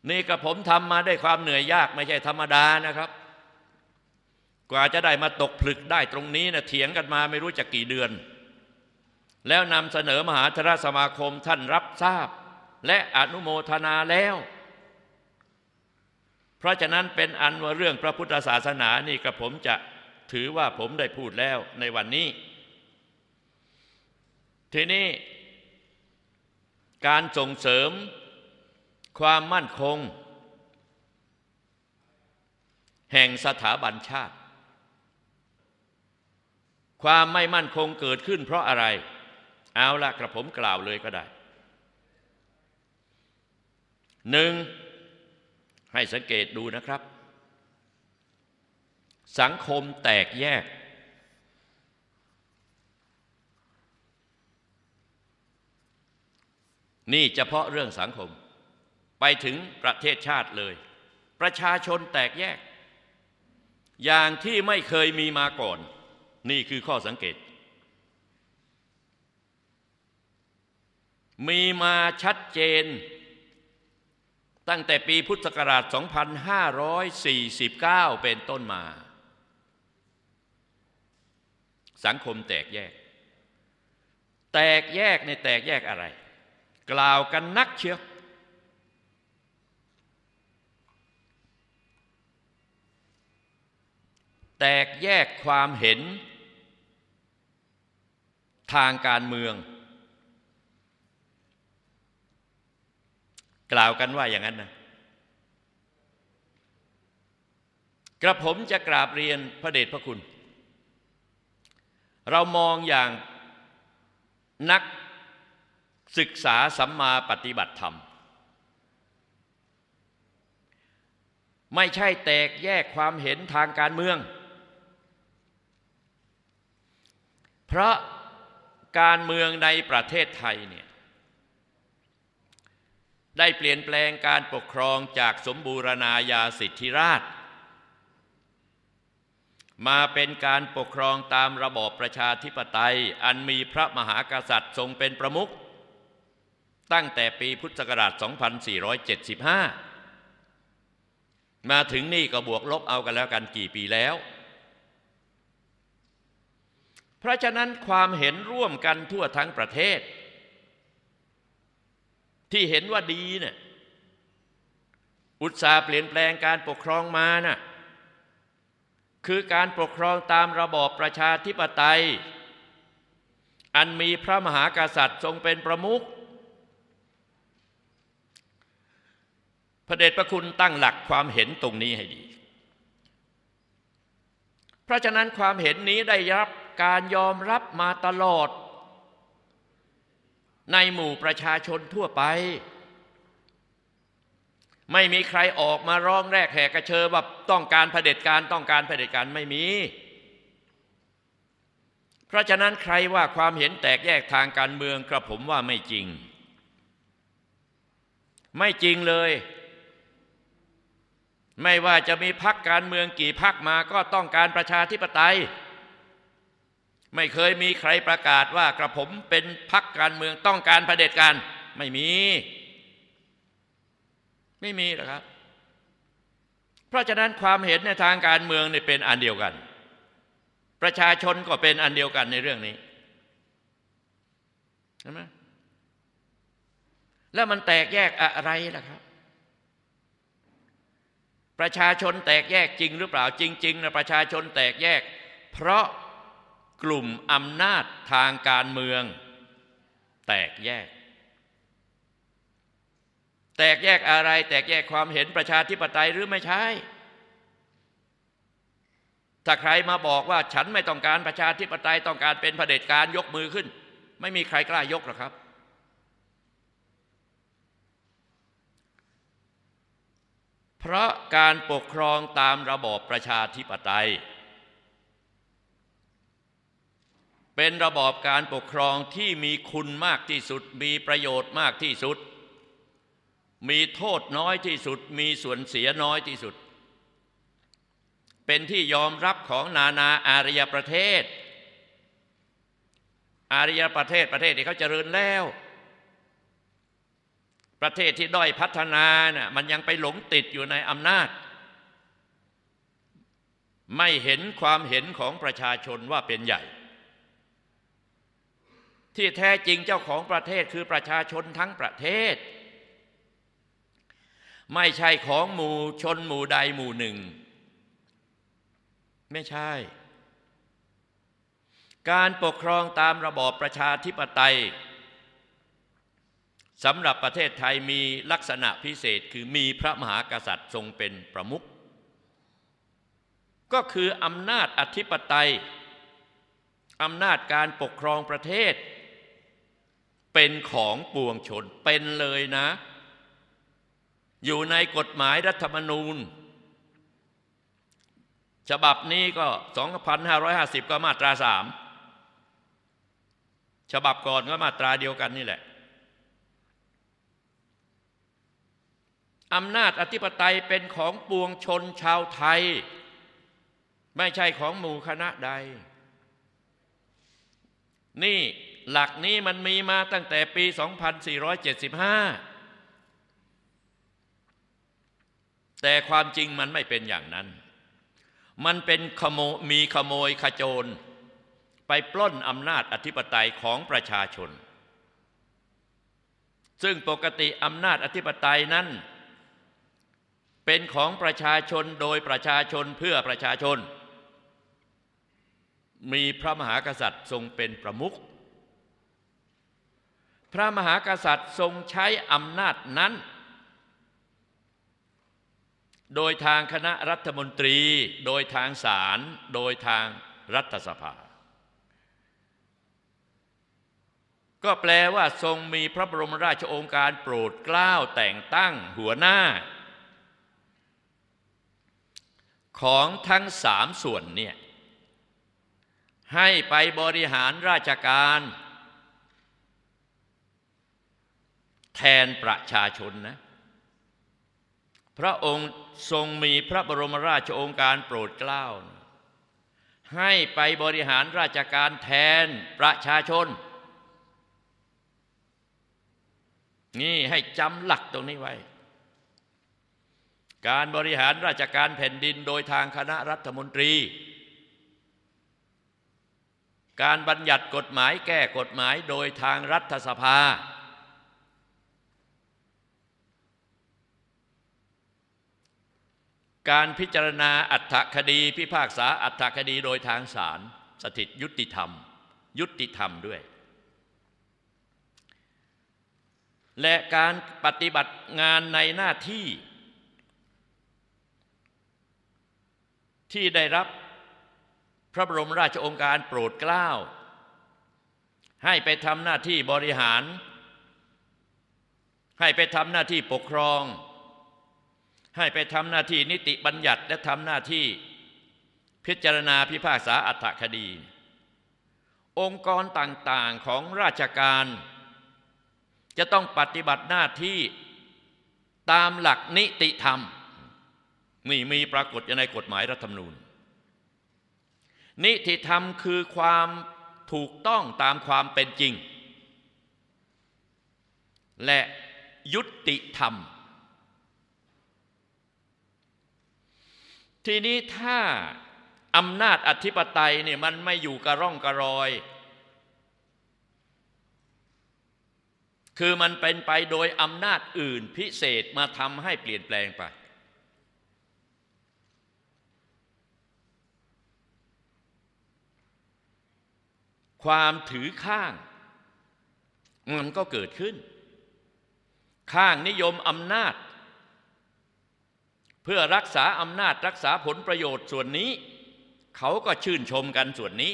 นี่กับผมทำมาได้ความเหนื่อยยากไม่ใช่ธรรมดานะครับ กว่าจะได้มาตกผลึกได้ตรงนี้นะเถียงกันมาไม่รู้จะกกี่เดือน แล้วนำเสนอมหาธราสมาคมท่านรับทราบและอนุโมทนาแล้ว เพราะฉะนั้นเป็นอันว่าเรื่องพระพุทธศาสนานี่กับผมจะถือว่าผมได้พูดแล้วในวันนี้ ทีนี้การส่งเสริมความมั่นคง แห่งสถาบันชาติ ความไม่มั่นคงเกิดขึ้นเพราะอะไร เอาละกระผมกล่าวเลยก็ได้ หนึ่งให้สังเกตดูนะครับ สังคมแตกแยก นี่เฉพาะเรื่องสังคมไปถึงประเทศชาติเลย ประชาชนแตกแยก อย่างที่ไม่เคยมีมาก่อน นี่คือข้อสังเกต มีมาชัดเจน ตั้งแต่ปีพุทธศักราช 2549 เป็นต้นมา สังคมแตกแยก แตกแยกในแตกแยกอะไร กล่าวกันนักเชียวแตกแยกความเห็น ทางการเมือง กล่าวกันว่าอย่างนั้นนะกระผมจะกราบเรียนพระเดชพระคุณ เรามองอย่างนักศึกษาสัมมาปฏิบัติธรรม ไม่ใช่แตกแยกความเห็นทางการเมืองเพราะการเมืองในประเทศไทยเนี่ยได้เปลี่ยนแปลงการปกครองจากสมบูรณาญาสิทธิราช มาเป็นการปกครองตามระบอบประชาธิปไตยอันมีพระมหากษัตริย์ทรงเป็นประมุขตั้งแต่ปีพุทธศักราช 2475 มาถึงนี่ก็บวกลบเอากันแล้วกันกี่ปีแล้วเพราะฉะนั้นความเห็นร่วมกันทั่วทั้งประเทศ ที่เห็นว่าดีเนี่ยอุตสาห์เปลี่ยนแปลงการปกครองมานะ่ะคือการปกครองตามระบอบประชาธิปไตย อันมีพระมหากษัตริย์ทรงเป็นประมุขพระเดชพระคุณตั้งหลักความเห็นตรงนี้ให้ดี เพราะฉะนั้นความเห็นนี้ได้รับการยอมรับมาตลอด ในหมู่ประชาชนทั่วไป ไม่มีใครออกมาร้องแรกแหกกระเชอว่าต้องการเผด็จการต้องการเผด็จการไม่มี เพราะฉะนั้นใครว่าความเห็นแตกแยกทางการเมืองกระผมว่าไม่จริง ไม่จริงเลย ไม่ว่าจะมีพักการเมืองกี่พักมาก็ต้องการประชาธิปไตยไม่เคยมีใครประกาศว่ากระผมเป็นพักการเมืองต้องการรเผด็จการไม่มี ไม่มีหรอกครับ เพราะฉะนั้นความเห็นในทางการเมืองเนี่ยเป็นอันเดียวกัน ประชาชนก็เป็นอันเดียวกันในเรื่องนี้ใช่ไหมแล้วมันแตกแยกอะไรนะครับ ประชาชนแตกแยกจริงหรือเปล่า จริงๆนะประชาชนแตกแยกเพราะกลุ่มอำนาจทางการเมือง แตกแยก แตกแยกอะไร แตกแยกความเห็นประชาธิปไตยหรือไม่ใช่ ถ้าใครมาบอกว่าฉันไม่ต้องการประชาธิปไตยต้องการเป็นเผด็จการยกมือขึ้น ไม่มีใครกล้ายกหรอกครับ เพราะการปกครองตามระบอบประชาธิปไตยเป็นระบอบการปกครองที่มีคุณมากที่สุด มีประโยชน์มากที่สุด มีโทษน้อยที่สุด มีส่วนเสียน้อยที่สุด เป็นที่ยอมรับของนานาอารยประเทศ อารยประเทศประเทศที่เขาเจริญแล้ว ประเทศที่ด้อยพัฒนาน่ะมันยังไปหลงติดอยู่ในอำนาจ ไม่เห็นความเห็นของประชาชนว่าเป็นใหญ่ที่แท้จริงเจ้าของประเทศคือประชาชนทั้งประเทศ ไม่ใช่ของหมู่ชนหมู่ใดหมู่หนึ่ง ไม่ใช่ การปกครองตามระบอบประชาธิปไตยสำหรับประเทศไทยมีลักษณะพิเศษคือมีพระมหากษัตริย์ทรงเป็นประมุข ก็คืออำนาจอธิปไตยอำนาจการปกครองประเทศเป็นของปวงชนเป็นเลยนะ อยู่ในกฎหมายรัฐธรรมนูญ ฉบับนี้ก็ 2,550 ก็มาตราสามฉบับก่อนก็มาตราเดียวกันนี่แหละ อำนาจอธิปไตยเป็นของปวงชนชาวไทย ไม่ใช่ของหมู่คณะใด นี่หลักนี้มันมีมาตั้งแต่ปี 2475 แต่ความจริงมันไม่เป็นอย่างนั้น มันเป็นขโมมีขโมยขโจร ไปปล้นอำนาจอธิปไตยของประชาชน ซึ่งปกติอำนาจอธิปไตยนั้น เป็นของประชาชนโดยประชาชนเพื่อประชาชน มีพระมหากษัตริย์ทรงเป็นประมุขพระมหากษัตริย์ทรงใช้อำนาจนั้น โดยทางคณะรัฐมนตรี โดยทางศาล โดยทางรัฐสภา ก็แปลว่าทรงมีพระบรมราชโองการโปรดเกล้าแต่งตั้งหัวหน้า ของทั้งสามส่วนเนี่ยให้ไปบริหารราชการแทนประชาชนนะ พระองค์ทรงมีพระบรมราชโองการโปรดเกล้าให้ไปบริหารราชการแทนประชาชนนี่ให้จำหลักตรงนี้ไว้ การบริหารราชการแผ่นดินโดยทางคณะรัฐมนตรี การบัญญัติกฎหมายแก้กฎหมายโดยทางรัฐสภาการพิจารณาอัตถคดีพิพากษาอัตถคดีโดยทางศาลสถิตยุติธรรม ยุติธรรมด้วย และการปฏิบัติงานในหน้าที่ ที่ได้รับพระบรมราชองค์การโปรดเกล้าให้ไปทำหน้าที่บริหาร ให้ไปทำหน้าที่ปกครองให้ไปทำหน้าที่นิติบัญญัติและทำหน้าที่พิจารณาพิพากษาอัตคดี องค์กรต่างๆของราชการ จะต้องปฏิบัติหน้าที่ตามหลักนิติธรรมนี่มีปรากฏอยู่ในกฎหมายรัฐธรรมนูญ นิติธรรมคือความถูกต้องตามความเป็นจริง และยุติธรรมทีนี้ถ้าอำนาจอธิปไตยเนี่ยมันไม่อยู่กระร่องกระรอย คือมันเป็นไปโดยอำนาจอื่นพิเศษมาทำให้เปลี่ยนแปลงไป ความถือข้าง มันก็เกิดขึ้น ข้างนิยมอำนาจพื่อรักษา อำนาจรักษาผลประโยชน์ส่วนนี้ เขาก็ชื่นชมกันส่วนนี้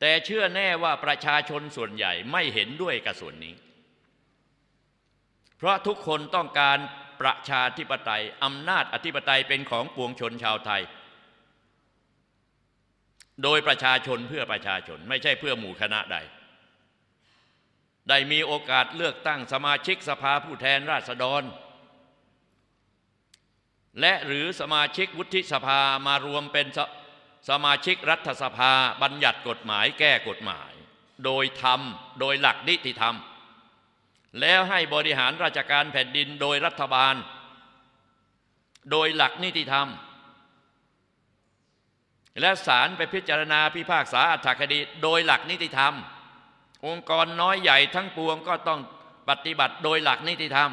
แต่เชื่อแน่ว่าประชาชนส่วนใหญ่ไม่เห็นด้วยกับส่วนนี้ เพราะทุกคนต้องการประชาธิปไตยอำนาจอธิปไตยเป็นของปวงชนชาวไทย โดยประชาชนเพื่อประชาชนไม่ใช่เพื่อหมู่คณะใดได้มีโอกาสเลือกตั้งสมาชิกสภาผู้แทนราษฎร และหรือสมาชิกวุฒิสภามารวมเป็นสสมาชิกรัฐสภาบัญญัติกฎหมายแก้กฎหมาย โดยธรรมโดยหลักนิติธรรม แล้วให้บริหารราชการแผ่นดินโดยรัฐบาล โดยหลักนิติธรรม และศาลไปพิจารณาพิพากษาอัตถคดี โดยหลักนิติธรรมองค์กรน้อยใหญ่ทั้งปวงก็ต้องปฏิบัติโดยหลักนิติธรรม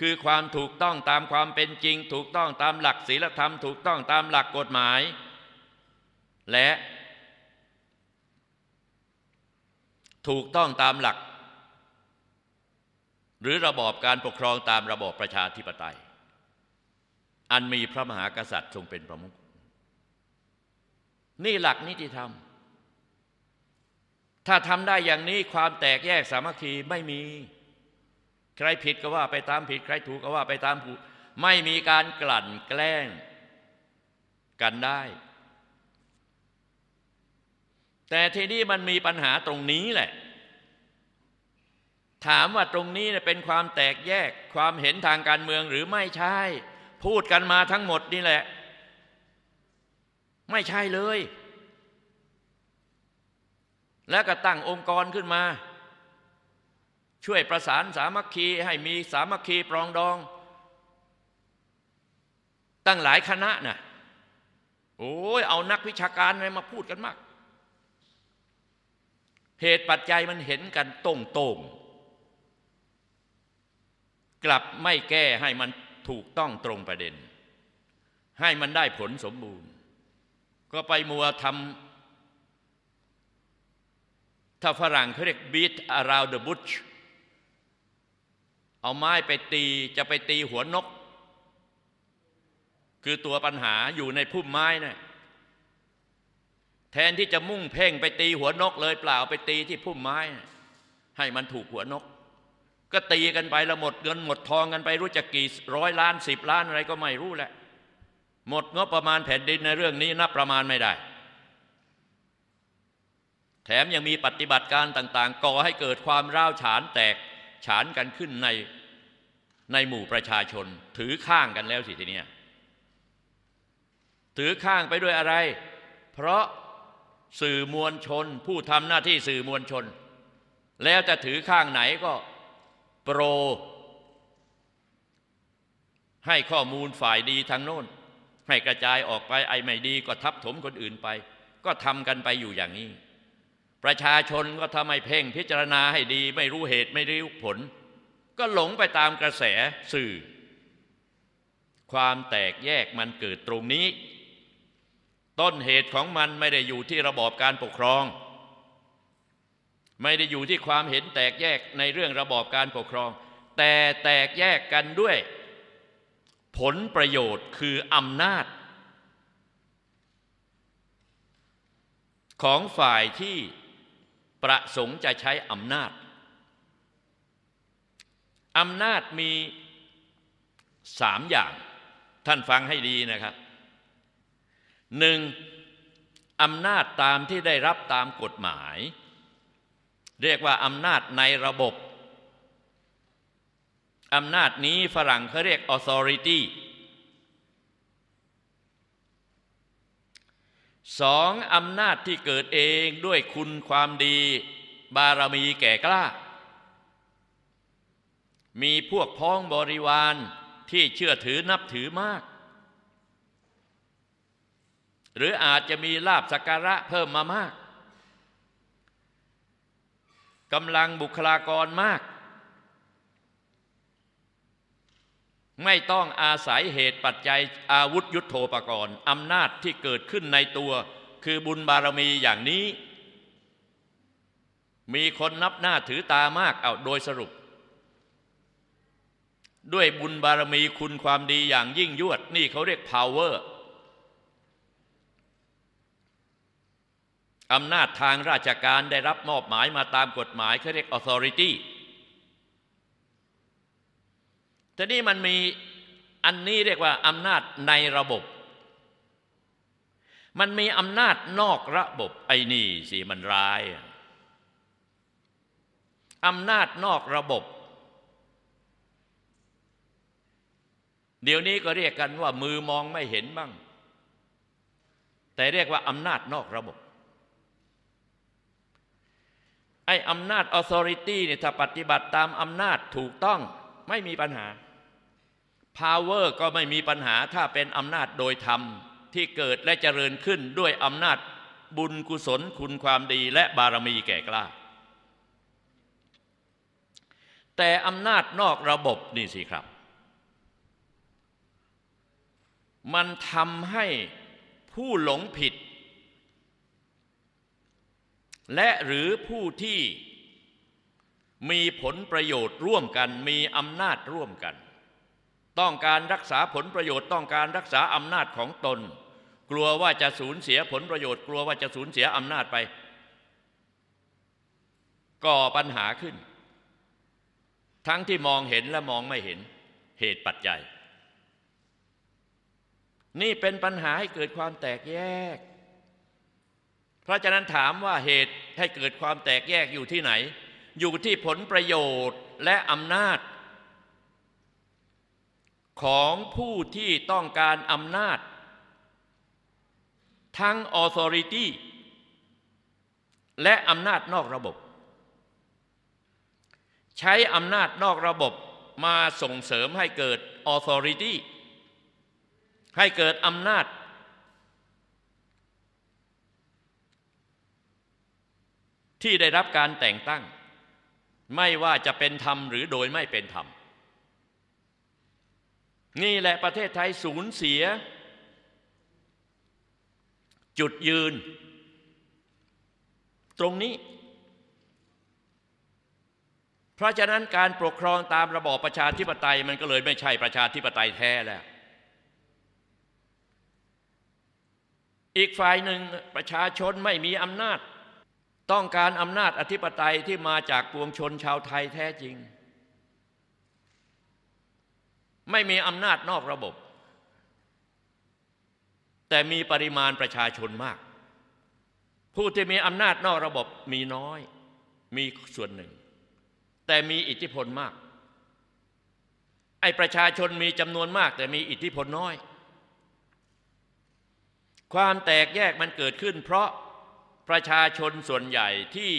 คือความถูกต้องตามความเป็นจริงถูกต้องตามหลักศีลธรรม ถูกต้องตามหลักกฎหมาย และ ถูกต้องตามหลัก หรือระบอบการปกครองตามระบอบประชาธิปไตย อันมีพระมหากษัตริย์ทรงเป็นประมุขนี่หลักนิติธรรมถ้าทำได้อย่างนี้ความแตกแยกสามัคคีไม่มี ใครผิดก็ว่าไปตามผิด ใครถูกก็ว่าไปตามถูกไม่มีการกลั่นแกล้ง กันได้ แต่ทีนี้มันมีปัญหาตรงนี้แหละ ถามว่าตรงนี้เป็นความแตกแยกความเห็นทางการเมืองหรือไม่ใช่ พูดกันมาทั้งหมดนี่แหละ ไม่ใช่เลยแล้วก็ตั้งองค์กรขึ้นมา ช่วยประสานสามัคคี ให้มีสามัคคีปรองดอง ตั้งหลายคณะนะ่ะโอ้ยเอานักวิชาการอะไรมาพูดกันมาก เหตุปัจจัยมันเห็นกันตรงตรงกลับไม่แก้ให้มันถูกต้องตรงประเด็น ให้มันได้ผลสมบูรณ์ ก็ไปมัวทำถ้าฝรั่งเขาเรียก beat around the bush เอาไม้ไปตีจะไปตีหัวนก คือตัวปัญหาอยู่ในพุ่มไม้นะ่แทนที่จะมุ่งเพ่งไปตีหัวนกเลยเปล่าไปตีที่พุ่มไม้ ให้มันถูกหัวนก ก็ตีกันไปละหมดเงินหมดทองกันไปรู้จักกี่ร้อยล้านสิบล้านอะไรก็ไม่รู้แหละ หมดงบประมาณแผ่นดินในเรื่องนี้นับประมาณไม่ได้แถม ยังมีปฏิบัติการต่างๆ ก่อให้เกิดความร้าวฉานแตกฉานกันขึ้นใน ในหมู่ประชาชน ถือข้างกันแล้วสิทีเนี้ย ถือข้างไปด้วยอะไร เพราะสื่อมวลชน ผู้ทำหน้าที่สื่อมวลชน แล้วจะถือข้างไหนก็ โปร ให้ข้อมูลฝ่ายดีทางโน้นให้กระจายออกไปไอ้ไม่ดี ก็ทับถมคนอื่นไป ก็ทำกันไปอยู่อย่างนี้ประชาชนก็ทำไมเพ่งพิจารณาให้ดี ไม่รู้เหตุไม่รู้ผล ก็หลงไปตามกระแสสื่อ ความแตกแยกมันเกิดตรงนี้ ต้นเหตุของมันไม่ได้อยู่ที่ระบอบการปกครอง ไม่ได้อยู่ที่ความเห็นแตกแยกในเรื่องระบอบการปกครอง แต่แตกแยกกันด้วย ผลประโยชน์คืออำนาจ ของฝ่ายที่ประสงค์จะใช้อำนาจ อำนาจมีสามอย่างท่านฟังให้ดีนะครับ หนึ่งอำนาจตามที่ได้รับตามกฎหมาย เรียกว่าอำนาจในระบบ อำนาจนี้ฝรั่งเขาเรียก authority สองอำนาจที่เกิดเองด้วยคุณความดีบารมีแก่กล้า มีพวกพ้องบริวารที่เชื่อถือนับถือมาก หรืออาจจะมีลาบสักการะเพิ่มมามากกำลังบุคลากรมากไม่ต้องอาศัยเหตุปัจจัยอาวุธยุโทโธปกรณ์อำนาจที่เกิดขึ้นในตัว คือบุญบารมีอย่างนี้ มีคนนับหน้าถือตามากเอาโดยสรุป ด้วยบุญบารมีคุณความดีอย่างยิ่งยวด นี่เขาเรียก power อำนาจทางราชการได้รับมอบหมายมาตามกฎหมายเขาเรียก authority ทีนี้มันมีอันนี้เรียกว่าอำนาจในระบบ มันมีอำนาจนอกระบบ ไอ้นี่สิมันร้ายอำนาจนอกระบบ เดี๋ยวนี้ก็เรียกกันว่า มือมองไม่เห็นบ้างแต่เรียกว่าอำนาจนอกระบบ ไอ้อำนาจออ t h o r i t y เนี่ยถ้าปฏิบัติตามอำนาจถูกต้องไม่มีปัญหาพาวเวอร์ก็ไม่มีปัญหาถ้าเป็นอำนาจโดยธรรมที่เกิดและเจริญขึ้นด้วยอำนาจบุญกุศลคุณความดีและบารมีแก่กล้า แต่อำนาจนอกระบบนี่สิครับ มันทำให้ผู้หลงผิดและหรือผู้ที่มีผลประโยชน์ร่วมกันมีอำนาจร่วมกันต้องการรักษาผลประโยชน์ต้องการรักษาอำนาจของตน กลัวว่าจะสูญเสียผลประโยชน์ กลัวว่าจะสูญเสียอำนาจไปก่อปัญหาขึ้น ทั้งที่มองเห็นและมองไม่เห็นเหตุปัจจัย นี่เป็นปัญหาให้เกิดความแตกแยก เพราะฉะนั้นถามว่าเหตุให้เกิดความแตกแยกอยู่ที่ไหน อยู่ที่ผลประโยชน์และอำนาจของผู้ที่ต้องการอำนาจ ทั้งออ t h ริตี้และอำนาจนอกระบบ ใช้อำนาจนอกระบบมาส่งเสริมให้เกิดออ t h ริตี้ให้เกิดอำนาจ ที่ได้รับการแต่งตั้ง ไม่ว่าจะเป็นธรรมหรือโดยไม่เป็นธรรมนี่แหละประเทศไทยสูญเสีย จุดยืน ตรงนี้ เพราะฉะนั้นการปกครองตามระบอบประชาธิปไตยมันก็เลยไม่ใช่ประชาธิปไตยแท้แล้ว อีกฝ่ายหนึ่งประชาชนไม่มีอำนาจต้องการอำนาจอธิปไตยที่มาจากปวงชนชาวไทยแท้จริงไม่มีอำนาจนอกระบบ แต่มีปริมาณประชาชนมาก ผู้ที่มีอำนาจนอกระบบมีน้อย มีส่วนหนึ่ง แต่มีอิทธิพลมากไอ้ประชาชนมีจำนวนมาก แต่มีอิทธิพลน้อย ความแตกแยกมันเกิดขึ้นเพราะประชาชนส่วนใหญ่ที่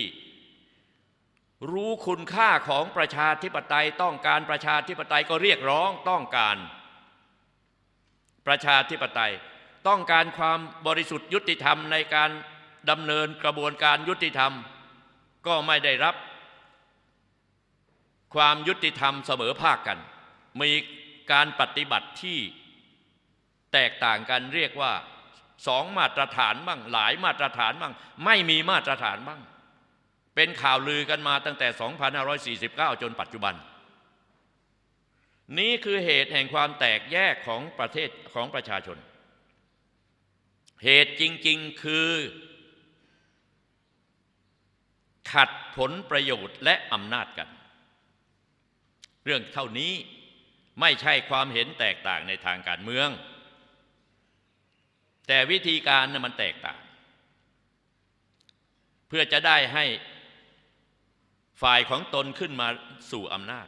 รู้คุณค่าของประชาธิปไตยต้องการประชาธิปไตยก็เรียกร้องต้องการ ประชาธิปไตยต้องการความบริสุทธิ์ยุติธรรมในการดำเนินกระบวนการยุติธรรม ก็ไม่ได้รับความยุติธรรมเสมอภาคกัน มีการปฏิบัติที่แตกต่างกันเรียกว่าสองมาตรฐานบ้างหลายมาตรฐานบ้างไม่มีมาตรฐานบ้างเป็นข่าวลือกันมาตั้งแต่ 2549 จนปัจจุบัน นี้คือเหตุแห่งความแตกแยกของประเทศของประชาชน เหตุจริงๆคือ ขัดผลประโยชน์และอำนาจกัน เรื่องเท่านี้ไม่ใช่ความเห็นแตกต่างในทางการเมือง แต่วิธีการนะมันแตกต่าง เพื่อจะได้ให้ฝ่ายของตนขึ้นมาสู่อำนาจ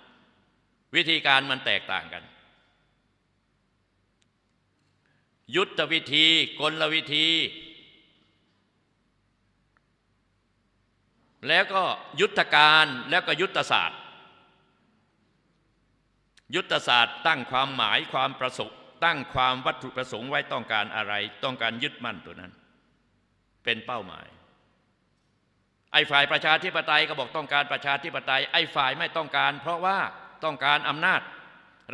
วิธีการมันแตกต่างกัน ยุทธวิธีกลวิธี แล้วก็ยุทธการแล้วก็ยุทธศาสตร์ ยุทธศาสตร์ตั้งความหมายความประสงค์ตั้งความวัตถุประสงค์ไว้ต้องการอะไร ต้องการยึดมั่นตัวนั้น เป็นเป้าหมายไอ้ฝ่ายประชาธิปไตยก็บอกต้องการประชาธิปไตยไอ้ฝ่ายไม่ต้องการเพราะว่าต้องการอำนาจ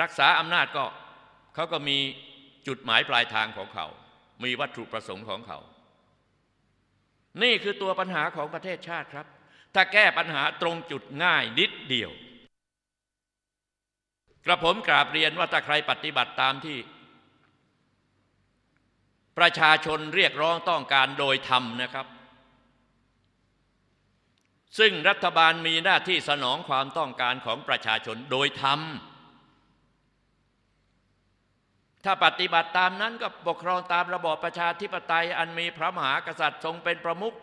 รักษาอำนาจก็เขาก็มีจุดหมายปลายทางของเขา มีวัตถุประสงค์ของเขา นี่คือตัวปัญหาของประเทศชาติครับ ถ้าแก้ปัญหาตรงจุดง่าย นิดเดียว กระผมกราบเรียนว่า ถ้าใครปฏิบัติตามที่ ประชาชนเรียกร้องต้องการโดยธรรมนะครับซึ่งรัฐบาลมีหน้าที่สนองความต้องการของประชาชนโดยธรรม ถ้าปฏิบัติตามนั้นก็ปกครองตามระบอบประชาธิปไตยอันมีพระมหากษัตริย์ทรงเป็นประมุข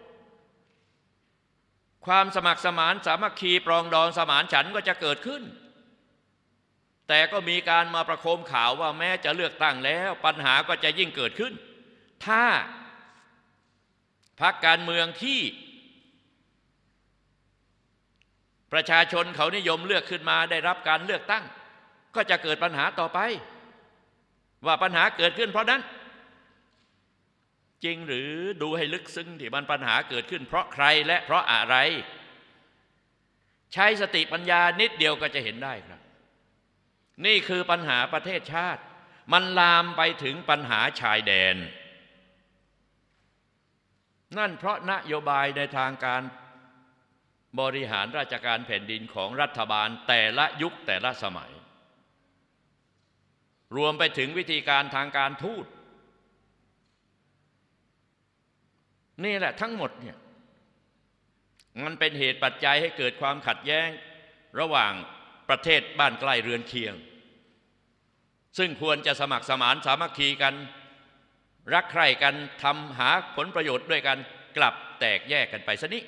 ความสมัครสมานสามัคคีปรองดองสมานฉันก็จะเกิดขึ้น แต่ก็มีการมาประโคมข่าวว่าแม้จะเลือกตั้งแล้วปัญหาก็จะยิ่งเกิดขึ้น ถ้าพรรคการเมืองที่ประชาชนเขานิยมเลือกขึ้นมาได้รับการเลือกตั้ง ก็จะเกิดปัญหาต่อไป ว่าปัญหาเกิดขึ้น เพราะนั้น จริงหรือดูให้ลึกซึ้งที่มันปัญหาเกิดขึ้น เพราะใคร และเพราะอะไร ใช้สติปัญญานิดเดียวก็จะเห็นได้ครับนี่คือปัญหาประเทศชาติ มันลามไปถึงปัญหาชายแดน นั่นเพราะนโยบายในทางการบริหารราชการแผ่นดินของรัฐบาลแต่ละยุคแต่ละสมัย รวมไปถึงวิธีการทางการทูต นี่แหละทั้งหมดเนี่ยมันเป็นเหตุปัจจัยให้เกิดความขัดแย้ง ระหว่างประเทศบ้านใกล้เรือนเคียง ซึ่งควรจะสมัครสมานสามัคคีกัน รักใคร่กันทำหาผลประโยชน์ด้วยกันกลับแตกแยกกันไปซะนี้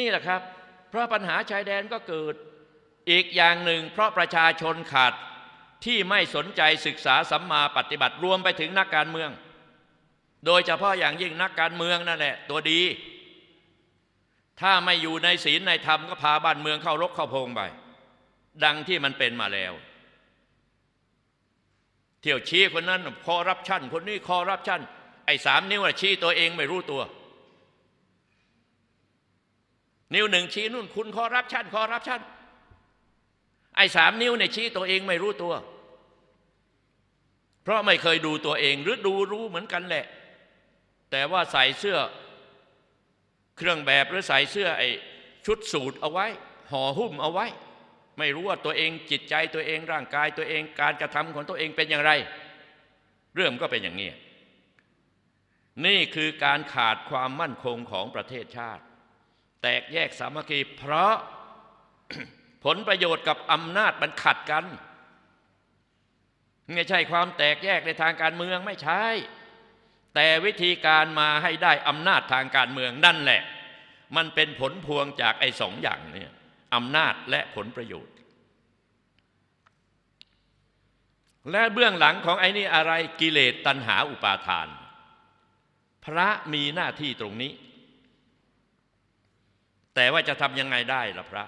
นี่แหละครับ เพราะปัญหาชายแดนก็เกิด อีกอย่างหนึ่ง เพราะประชาชนขาดที่ไม่สนใจศึกษาสัมมาปฏิบัติ รวมไปถึงนักการเมือง โดยเฉพาะอย่างยิ่งนักการเมืองนั่นแหละ ตัวดี ถ้าไม่อยู่ในศีลในธรรมก็พาบ้านเมืองเข้ารกเข้าพงไป ดังที่มันเป็นมาแล้ว เที่ยวชี้คนนั้นคอรับชั่นคนนี้คอรับชั่นไอ้สามนิ้วชี้ตัวเองไม่รู้ตัวนิ้วหนึ่งชี้นู่นคุณคอรับชันคอรับชันไอ้สามนิ้วเนี่ยชี้ตัวเองไม่รู้ตัว เพราะไม่เคยดูตัวเองหรือดูรู้เหมือนกันแหละ แต่ว่าใส่เสื้อ เครื่องแบบหรือใส่เสื้อไอ้ชุดสูทเอาไว้ห่อหุ้มเอาไว้ ไม่รู้ว่าตัวเองจิตใจตัวเองร่างกายตัวเองการกระทำของตัวเองเป็นอย่างไร เรื่องก็เป็นอย่างนี้ นี่คือการขาดความมั่นคงของประเทศชาติแตกแยกสามัคคีเพราะผลประโยชน์กับอำนาจมันขัดกันไม่ใช่ความแตกแยกในทางการเมืองไม่ใช่ แต่วิธีการมาให้ได้อำนาจทางการเมือง นั่นแหละ มันเป็นผลพวงจากไอ้สองอย่างเนี่ยอำนาจและผลประโยชน์ และเบื้องหลังของไอ้นี่อะไรกิเลสตัณหาอุปาทาน พระมีหน้าที่ตรงนี้แต่ว่าจะทำยังไงได้ล่ะพระ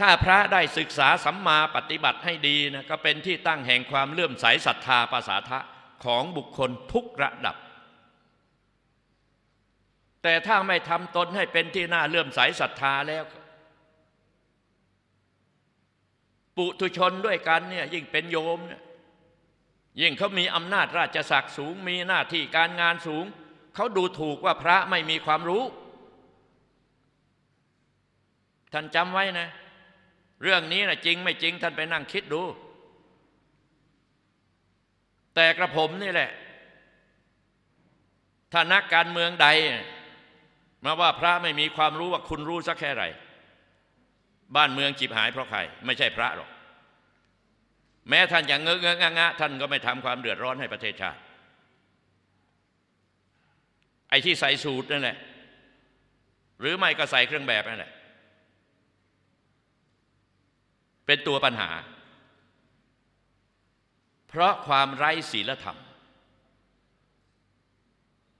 ถ้าพระได้ศึกษาสัมมาปฏิบัติให้ดีนะก็เป็นที่ตั้งแห่งความเลื่อมใสศรัทธาภาษาทะของบุคคลทุกระดับ แต่ถ้าไม่ทำตนให้เป็นที่น่าเลื่อมใสศรัทธาแล้ว ปุถุชนด้วยกันเนี่ยยิ่งเป็นโยมเนี่ยยิ่งเขามีอำนาจราชศักดิ์สูง มีหน้าที่การงานสูงเขาดูถูกว่าพระไม่มีความรู้ท่านจำไว้นะ เรื่องนี้นะจริงไม่จริง ท่านไปนั่งคิดดู แต่กระผมนี่แหละ ถ้านักการเมืองใดมาว่าพระไม่มีความรู้ว่าคุณรู้สักแค่ไรบ้านเมืองจีบหายเพราะใคร ไม่ใช่พระหรอก แม้ท่านอย่างเงื้อเงื้องะท่านก็ไม่ทำความเดือดร้อนให้ประเทศชาติ ไอ้ที่ใส่สูตรนั่นแหละหรือไม่ก็ใส่เครื่องแบบนั่นแหละเป็นตัวปัญหา เพราะความไร้ศีลธรรม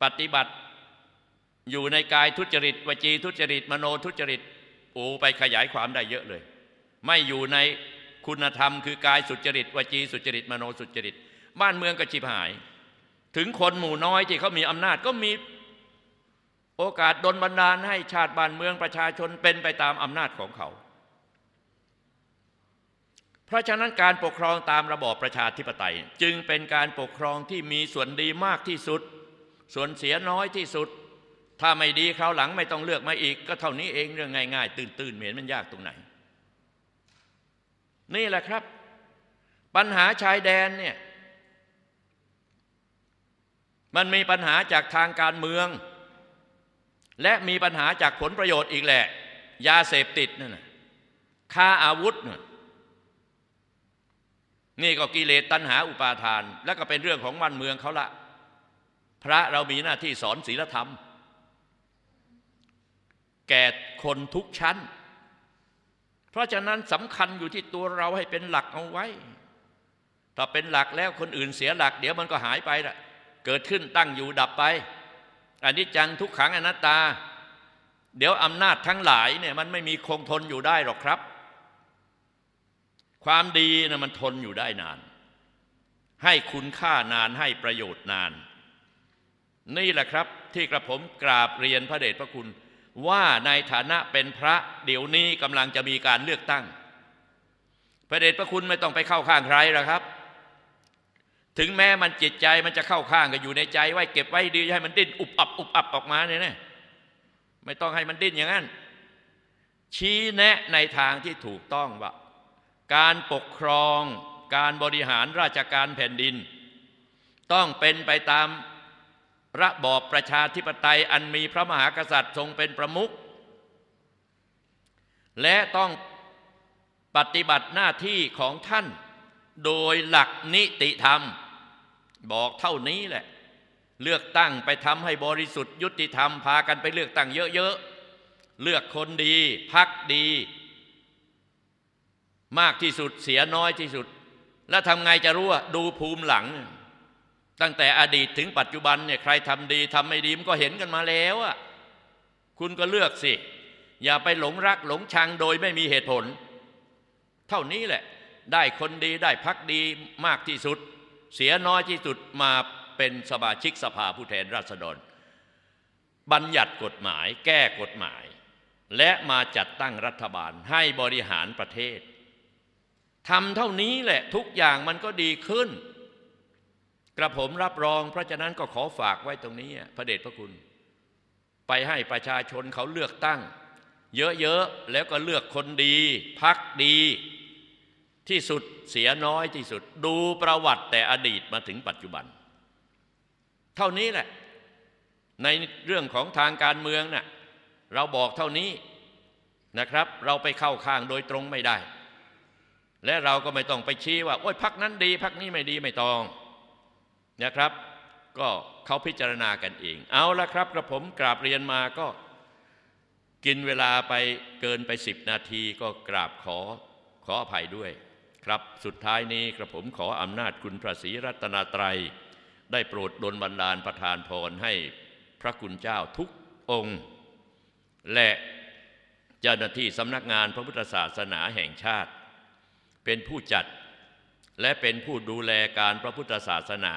ปฏิบัติอยู่ในกายทุจริตวจีทุจริต มโนทุจริตโอ้ไปขยายความได้เยอะเลย ไม่อยู่ในคุณธรรมคือ กายสุจริตวจีสุจริต มโนสุจริต บ้านเมืองก็ชิบหาย ถึงคนหมู่น้อย ที่เขามีอำนาจก็มีโอกาสดนบันดาลให้ชาติบ้านเมืองประชาชนเป็นไปตามอำนาจของเขาเพราะฉะนั้นการปกครองตามระบอบประชาธิปไตย จึงเป็นการปกครองที่มีส่วนดีมากที่สุด ส่วนเสียน้อยที่สุด ถ้าไม่ดีคราวหลังไม่ต้องเลือกมาอีก ก็เท่านี้เองเรื่องง่ายๆตื่นๆเหมือนมันยากตรงไหน นี่แหละครับ ปัญหาชายแดนเนี่ยมันมีปัญหาจากทางการเมือง และมีปัญหาจากผลประโยชน์อีกแหละ ยาเสพติดนั่นละค้าอาวุธนะนี่ก็กิเลสตัณหาอุปาทาน แล้วก็เป็นเรื่องของบ้านเมืองเขาละพระเรามีหน้าที่สอนศีลธรรม แก่คนทุกชั้น เพราะฉะนั้นสำคัญอยู่ที่ตัวเราให้เป็นหลักเอาไว้ ถ้าเป็นหลักแล้วคนอื่นเสียหลักเดี๋ยวมันก็หายไปละเกิดขึ้นตั้งอยู่ดับไปอันนี้จังทุกขังอนัตตา เดี๋ยวอำนาจทั้งหลายเนี่ยมันไม่มีคงทนอยู่ได้หรอกครับความดีนะมันทนอยู่ได้นาน ให้คุณค่านานให้ประโยชน์นาน นี่แหละครับ ที่กระผมกราบเรียนพระเดชพระคุณ ว่าในฐานะเป็นพระเดี๋ยวนี้กำลังจะมีการเลือกตั้งพระเดชพระคุณไม่ต้องไปเข้าข้างใครหรอกครับ ถึงแม้มันจิตใจมันจะเข้าข้างก็อยู่ในใจไว้เก็บไว้ดีให้มันดิ้นอุบอับอุบอับออกมาเนี่ยนะไม่ต้องให้มันดิ้นอย่างนั้นชี้แนะในทางที่ถูกต้องว่าการปกครองการบริหารราชการแผ่นดิน ต้องเป็นไปตามระบอบประชาธิปไตยอันมีพระมหากษัตริย์ทรงเป็นประมุขและต้องปฏิบัติหน้าที่ของท่านโดยหลักนิติธรรม บอกเท่านี้แหละ เลือกตั้งไปทำให้บริสุทธิ์ยุติธรรมพากันไปเลือกตั้งเยอะๆเลือกคนดีพักดีมากที่สุดเสียน้อยที่สุด แล้วทำไงจะรู้ว่าดูภูมิหลัง ตั้งแต่อดีตถึงปัจจุบันเนี่ยใครทำดีทำไม่ดี มันก็เห็นกันมาแล้วอ่ะคุณก็เลือกสิ อย่าไปหลงรักหลงชังโดยไม่มีเหตุผล เท่านี้แหละ ได้คนดีได้พักดีมากที่สุด เสียน้อยที่สุดมาเป็นสมาชิกสภาผู้แทนราษฎร บัญญัติกฎหมายแก้กฎหมาย และมาจัดตั้งรัฐบาลให้บริหารประเทศทำเท่านี้แหละ ทุกอย่างมันก็ดีขึ้น กระผมรับรองเพราะฉะนั้นก็ขอฝากไว้ตรงนี้พระเดชพระคุณ ไปให้ประชาชนเขาเลือกตั้ง เยอะๆแล้วก็เลือกคนดีพักดีที่สุดเสียน้อยที่สุดดูประวัติแต่อดีตมาถึงปัจจุบัน เท่านี้แหละ ในเรื่องของทางการเมืองนะ่ะเราบอกเท่านี้นะครับ เราไปเข้าข้างโดยตรงไม่ได้และเราก็ไม่ต้องไปชี้ว่าโอ้ยพักนั้นดี พักนี้ไม่ดีไม่ต้องนะครับ ก็เขาพิจารณากันเอง เอาละครับกระผมกราบเรียนมาก็กินเวลาไปเกินไปสิบนาที ก็กราบขอขออภัยด้วย ครับสุดท้ายนี้กระผมขออำนาจคุณพระศรีรัตนตรัย ได้โปรดดลบันดาลประทานพรให้พระคุณเจ้าทุกองค์ และเจ้าหน้าที่สำนักงานพระพุทธศาสนาแห่งชาติเป็นผู้จัดและเป็นผู้ดูแลการพระพุทธศาสนา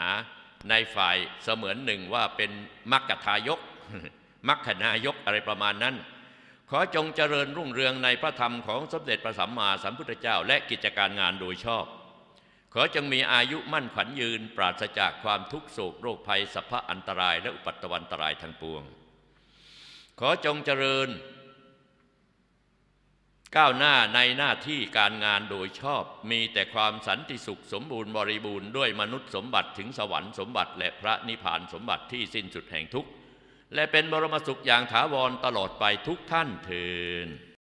ในฝ่ายเสมือนหนึ่งว่าเป็นมักคทายก มักคนายกอะไรประมาณนั้น ขอจงเจริญรุ่งเรืองในพระธรรมของสมเด็จพระสัมมาสัมพุทธเจ้าและกิจการงานโดยชอบ ขอจงมีอายุมั่นขวัญยืนปราศจากความทุกข์โศกโรคภัย สัพพะอันตรายและอุปัตตวันตรายทั้งปวง ขอจงเจริญก้าวหน้าในหน้าที่การงานโดยชอบ มีแต่ความสันติสุขสมบูรณ์บริบูรณ์ด้วยมนุษย์สมบัติ ถึงสวรรค์สมบัติและพระนิพพานสมบัติที่สิ้นสุดแห่งทุกข์ และเป็นบรมสุขอย่างถาวรตลอดไปทุกท่านเทอ